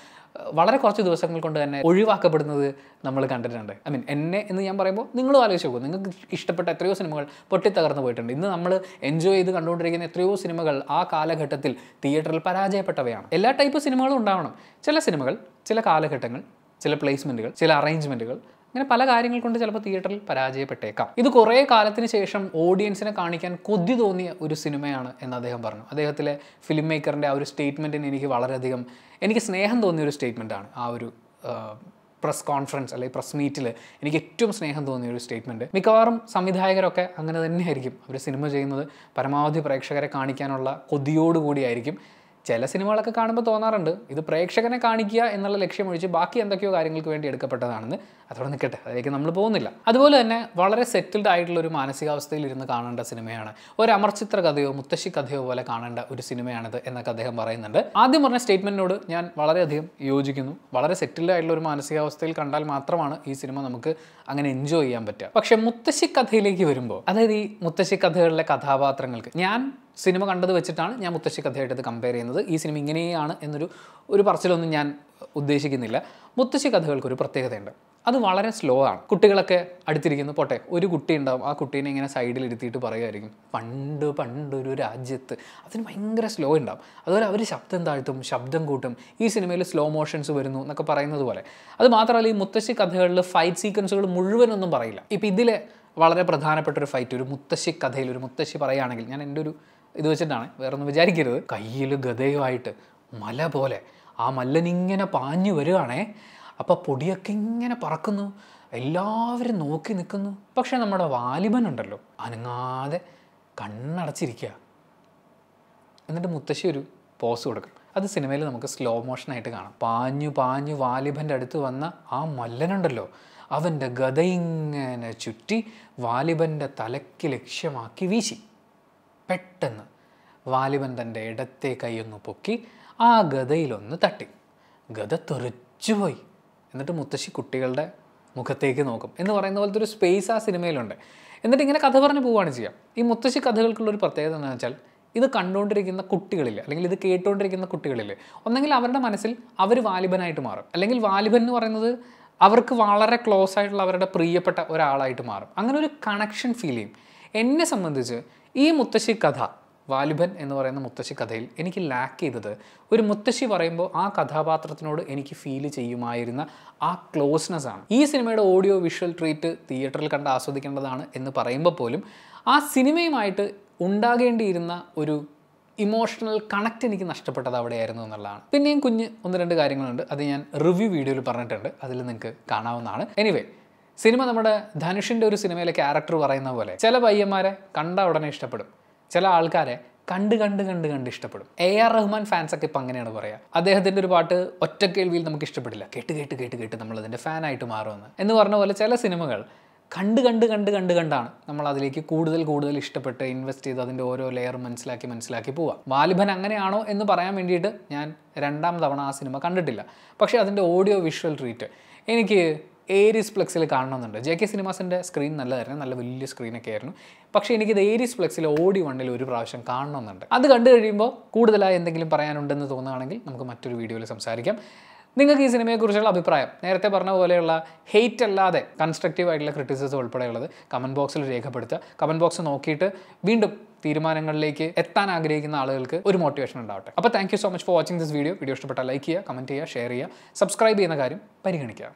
വളരെ കുറച്ച് ദിവസങ്ങൾ കൊണ്ട് തന്നെ ഒഴിവാക്കപ്പെടുന്നത് നമ്മൾ കണ്ടിട്ടുണ്ട് ഐ മീൻ എന്നെ എന്ന് ഞാൻ പറയുമ്പോൾ നിങ്ങളും ആലോചിച്ച് നോക്കും നിങ്ങൾക്ക് ഇഷ്ടപ്പെട്ട എത്രയോ സിനിമകൾ പൊട്ടിത്തകർന്നു പോയിട്ടുണ്ട് ഇന്ന് നമ്മൾ എൻജോയ് ചെയ്ത് കണ്ടുകൊണ്ടിരിക്കുന്ന എത്രയോ സിനിമകൾ ആ കാലഘട്ടത്തിൽ തിയേറ്ററിൽ പരാജയപ്പെട്ടവയാണ് എല്ലാ ടൈപ്പ് സിനിമകളും ഉണ്ടാവണം ചില സിനിമകൾ ചില കാലഘട്ടങ്ങൾ ചില പ്ലേസ്മെൻറ്റുകൾ ചില അറേഞ്ച്മെൻറ്റുകൾ അങ്ങനെ പല കാര്യങ്ങൾ കൊണ്ട് ചിലപ്പോൾ തിയേറ്ററിൽ പരാജയപ്പെട്ടേക്കാം ഇത് കുറേ കാലത്തിന് ശേഷം ഓഡിയൻസിനെ കാണിക്കാൻ കൊതി തോന്നിയ ഒരു സിനിമയാണ് എന്ന് അദ്ദേഹം പറഞ്ഞു അദ്ദേഹത്തിലെ ഫിലിം മേക്കറിൻ്റെ ആ ഒരു സ്റ്റേറ്റ്മെൻറ്റിന് എനിക്ക് വളരെയധികം എനിക്ക് സ്നേഹം തോന്നിയ ഒരു സ്റ്റേറ്റ്മെൻറ്റാണ് ആ ഒരു പ്രസ് കോൺഫറൻസ് അല്ലെങ്കിൽ പ്രസ് മീറ്റിൽ എനിക്ക് ഏറ്റവും സ്നേഹം തോന്നിയ ഒരു സ്റ്റേറ്റ്മെൻറ്റ് മിക്കവാറും സംവിധായകരൊക്കെ അങ്ങനെ തന്നെയായിരിക്കും അവർ സിനിമ ചെയ്യുന്നത് പരമാവധി പ്രേക്ഷകരെ കാണിക്കാനുള്ള കൊതിയോടുകൂടിയായിരിക്കും ചില സിനിമകളൊക്കെ കാണുമ്പോൾ തോന്നാറുണ്ട് ഇത് പ്രേക്ഷകനെ കാണിക്കുക എന്നുള്ള ലക്ഷ്യമൊഴിച്ച് ബാക്കി എന്തൊക്കെയോ കാര്യങ്ങൾക്ക് വേണ്ടി എടുക്കപ്പെട്ടതാണെന്ന് അതോടെ നിൽക്കട്ടെ അതിലേക്ക് നമ്മൾ പോകുന്നില്ല അതുപോലെ തന്നെ വളരെ സെറ്റിൽഡ് ആയിട്ടുള്ള ഒരു മാനസികാവസ്ഥയിൽ ഇരുന്ന് കാണേണ്ട സിനിമയാണ് ഒരു അമർചിത്ര കഥയോ മുത്തശ്ശി കഥയോ പോലെ കാണേണ്ട ഒരു സിനിമയാണിത് എന്നൊക്കെ അദ്ദേഹം പറയുന്നുണ്ട് ആദ്യം പറഞ്ഞ സ്റ്റേറ്റ്മെൻറ്റിനോട് ഞാൻ വളരെയധികം യോജിക്കുന്നു വളരെ സെറ്റിൽഡ് ആയിട്ടുള്ള ഒരു മാനസികാവസ്ഥയിൽ കണ്ടാൽ മാത്രമാണ് ഈ സിനിമ നമുക്ക് അങ്ങനെ എൻജോയ് ചെയ്യാൻ പറ്റുക പക്ഷെ മുത്തശ്ശി കഥയിലേക്ക് വരുമ്പോൾ അതായത് ഈ മുത്തശ്ശി കഥകളിലെ കഥാപാത്രങ്ങൾക്ക് ഞാൻ സിനിമ കണ്ടത് വെച്ചിട്ടാണ് ഞാൻ മുത്തശ്ശി കഥയായിട്ട് ഇത് കമ്പയർ ചെയ്യുന്നത് ഈ സിനിമ ഇങ്ങനെയാണ് എന്നൊരു ഒരു പറച്ചിലൊന്നും ഞാൻ ഉദ്ദേശിക്കുന്നില്ല മുത്തശ്ശി കഥകൾക്കൊരു പ്രത്യേകതയുണ്ട് അത് വളരെ സ്ലോ ആണ് കുട്ടികളൊക്കെ അടുത്തിരിക്കുന്നു പോട്ടെ ഒരു കുട്ടി ഉണ്ടാവും ആ കുട്ടീനെ ഇങ്ങനെ സൈഡിൽ ഇരുത്തിയിട്ട് പറയുമായിരിക്കും പണ്ട് പണ്ടൊരു രാജ്യത്ത് അതിന് ഭയങ്കര സ്ലോ ഉണ്ടാവും അതുപോലെ അവർ ശബ്ദം താഴ്ത്തും ശബ്ദം കൂട്ടും ഈ സിനിമയിൽ സ്ലോ മോഷൻസ് വരുന്നു എന്നൊക്കെ പറയുന്നത് പോലെ അത് മാത്രമല്ല ഈ മുത്തശ്ശി കഥകളിൽ ഫൈറ്റ് സീക്വൻസുകൾ മുഴുവനൊന്നും പറയില്ല ഇപ്പം ഇതിലെ വളരെ പ്രധാനപ്പെട്ട ഒരു ഫൈറ്റ് ഒരു മുത്തശ്ശി കഥയിൽ ഒരു മുത്തശ്ശി പറയുകയാണെങ്കിൽ ഞാൻ എൻ്റെ ഒരു ഇത് വെച്ചിട്ടാണ് വേറെ ഒന്നും വിചാരിക്കരുത് കയ്യിൽ ഗതയുമായിട്ട് മല പോലെ ആ മല്ലനിങ്ങനെ പാഞ്ഞു വരികയാണേ അപ്പോൾ പൊടിയൊക്കെ ഇങ്ങനെ പറക്കുന്നു എല്ലാവരും നോക്കി നിൽക്കുന്നു പക്ഷേ നമ്മുടെ വാലിബൻ ഉണ്ടല്ലോ അനങ്ങാതെ കണ്ണടച്ചിരിക്കുക എന്നിട്ട് മുത്തശ്ശി ഒരു പോസ് കൊടുക്കും അത് സിനിമയിൽ നമുക്ക് സ്ലോ മോഷനായിട്ട് കാണാം പാഞ്ഞു പാഞ്ഞു വാലിബൻ്റെ അടുത്ത് വന്ന ആ മല്ലനുണ്ടല്ലോ അവൻ്റെ ഗതയിങ്ങനെ ചുറ്റി വാലിബൻ്റെ തലയ്ക്ക് ലക്ഷ്യമാക്കി വീശി പെട്ടെന്ന് വാലിബൻ തൻ്റെ ഇടത്തെ കൈയൊന്ന് പൊക്കി ആ ഗതയിലൊന്ന് തട്ടി ഗത തെറിച്ചുപോയി എന്നിട്ട് മുത്തശ്ശി കുട്ടികളുടെ മുഖത്തേക്ക് നോക്കും എന്ന് പറയുന്ന പോലത്തെ ഒരു സ്പേസ് ആ സിനിമയിലുണ്ട് എന്നിട്ട് ഇങ്ങനെ കഥ പറഞ്ഞ് പോവുകയാണ് ചെയ്യാം ഈ മുത്തശ്ശി കഥകൾക്കുള്ള ഒരു പ്രത്യേകത എന്താണെന്ന് വെച്ചാൽ ഇത് കണ്ടുകൊണ്ടിരിക്കുന്ന കുട്ടികളിൽ അല്ലെങ്കിൽ ഇത് കേട്ടുകൊണ്ടിരിക്കുന്ന കുട്ടികളിൽ ഒന്നെങ്കിൽ അവരുടെ മനസ്സിൽ അവർ വാലിബനായിട്ട് മാറും അല്ലെങ്കിൽ വാലിബൻ എന്ന് പറയുന്നത് അവർക്ക് വളരെ ക്ലോസ് ആയിട്ടുള്ള അവരുടെ പ്രിയപ്പെട്ട ഒരാളായിട്ട് മാറും അങ്ങനെ ഒരു കണക്ഷൻ ഫീൽ ചെയ്യും എന്നെ സംബന്ധിച്ച് ഈ മുത്തശ്ശി കഥ വാലിബൻ എന്ന് പറയുന്ന മുത്തശ്ശി കഥയിൽ എനിക്ക് ലാക്ക് ചെയ്തത് ഒരു മുത്തശ്ശി പറയുമ്പോൾ ആ കഥാപാത്രത്തിനോട് എനിക്ക് ഫീൽ ചെയ്യുമായിരുന്ന ആ ക്ലോസ്നെസ് ആണ് ഈ സിനിമയുടെ ഓഡിയോ വിഷ്വൽ ട്രീറ്റ് തിയേറ്ററിൽ കണ്ട് ആസ്വദിക്കേണ്ടതാണ് എന്ന് പറയുമ്പോൾ പോലും ആ സിനിമയുമായിട്ട് ഉണ്ടാകേണ്ടിയിരുന്ന ഒരു ഇമോഷണൽ കണക്റ്റ് എനിക്ക് നഷ്ടപ്പെട്ടത് അവിടെയായിരുന്നു എന്നുള്ളതാണ് പിന്നെയും കുഞ്ഞ് ഒന്ന് രണ്ട് കാര്യങ്ങളുണ്ട് അത് ഞാൻ റിവ്യൂ വീഡിയോയിൽ പറഞ്ഞിട്ടുണ്ട് അതിൽ നിങ്ങൾക്ക് കാണാവുന്നതാണ് എനിവേ സിനിമ നമ്മുടെ ധനുഷിൻ്റെ ഒരു സിനിമയിലെ ക്യാരക്ടർ പറയുന്ന പോലെ ചില പയ്യന്മാരെ കണ്ട ഉടനെ ഇഷ്ടപ്പെടും ചില ആൾക്കാരെ കണ്ട് കണ്ട് കണ്ട് കണ്ട് ഇഷ്ടപ്പെടും എ ആർ റഹ്മാൻ ഫാൻസൊക്കെ ഇപ്പം അങ്ങനെയാണ് പറയുക അദ്ദേഹത്തിൻ്റെ ഒരു പാട്ട് ഒറ്റ കേൾവിയിൽ നമുക്ക് ഇഷ്ടപ്പെടില്ല കേട്ട് കേട്ട് കേട്ട് കേട്ട് നമ്മളതിൻ്റെ ഫാനായിട്ട് മാറുമെന്ന് എന്ന് പറഞ്ഞ പോലെ ചില സിനിമകൾ കണ്ട് കണ്ട് കണ്ട് കണ്ട് കണ്ടാണ് നമ്മൾ അതിലേക്ക് കൂടുതൽ കൂടുതൽ ഇഷ്ടപ്പെട്ട് ഇൻവെസ്റ്റ് ചെയ്ത് അതിൻ്റെ ഓരോ ലെയർ മനസ്സിലാക്കി മനസ്സിലാക്കി പോവുക വാലിബൻ അങ്ങനെയാണോ എന്ന് പറയാൻ വേണ്ടിയിട്ട് ഞാൻ രണ്ടാം തവണ ആ സിനിമ കണ്ടിട്ടില്ല പക്ഷേ അതിൻ്റെ ഓഡിയോ വിഷ്വൽ ട്രീറ്റ് എനിക്ക് ഏരിസ് പ്ലക്സിൽ കാണണമെന്നുണ്ട് ജെ കെ സിനിമാസിൻ്റെ സ്ക്രീൻ നല്ലതായിരുന്നു നല്ല വലിയ സ്ക്രീനൊക്കെ ആയിരുന്നു പക്ഷേ എനിക്കിത് ഏരിസ് പ്ലക്സിൽ ഓടി വണ്ണിൽ ഒരു പ്രാവശ്യം കാണണമെന്നുണ്ട് അത് കണ്ടു കഴിയുമ്പോൾ കൂടുതലായി എന്തെങ്കിലും പറയാനുണ്ടെന്ന് തോന്നുകയാണെങ്കിൽ നമുക്ക് മറ്റൊരു വീഡിയോയിൽ സംസാരിക്കാം നിങ്ങൾക്ക് ഈ സിനിമയെക്കുറിച്ചുള്ള അഭിപ്രായം നേരത്തെ പറഞ്ഞ പോലെയുള്ള ഹെയ്റ്റ് അല്ലാതെ കൺസ്ട്രക്റ്റീവ് ആയിട്ടുള്ള ക്രിറ്റിസിസം ഉൾപ്പെടെയുള്ളത് കമൻറ്റ് ബോക്സിൽ രേഖപ്പെടുത്തുക കമൻറ്റ് ബോക്സ് നോക്കിയിട്ട് വീണ്ടും തീരുമാനങ്ങളിലേക്ക് എത്താൻ ആഗ്രഹിക്കുന്ന ആളുകൾക്ക് ഒരു മോട്ടിവേഷൻ ഉണ്ടാവട്ടെ അപ്പോൾ thank so much for watching this video video ഇഷ്ടപ്പെട്ടാൽ ലൈക്ക് ചെയ്യുക കമൻറ്റ് ചെയ്യുക ഷെയർ ചെയ്യുക സബ്സ്ക്രൈബ് ചെയ്യുന്ന കാര്യം പരിഗണിക്കുക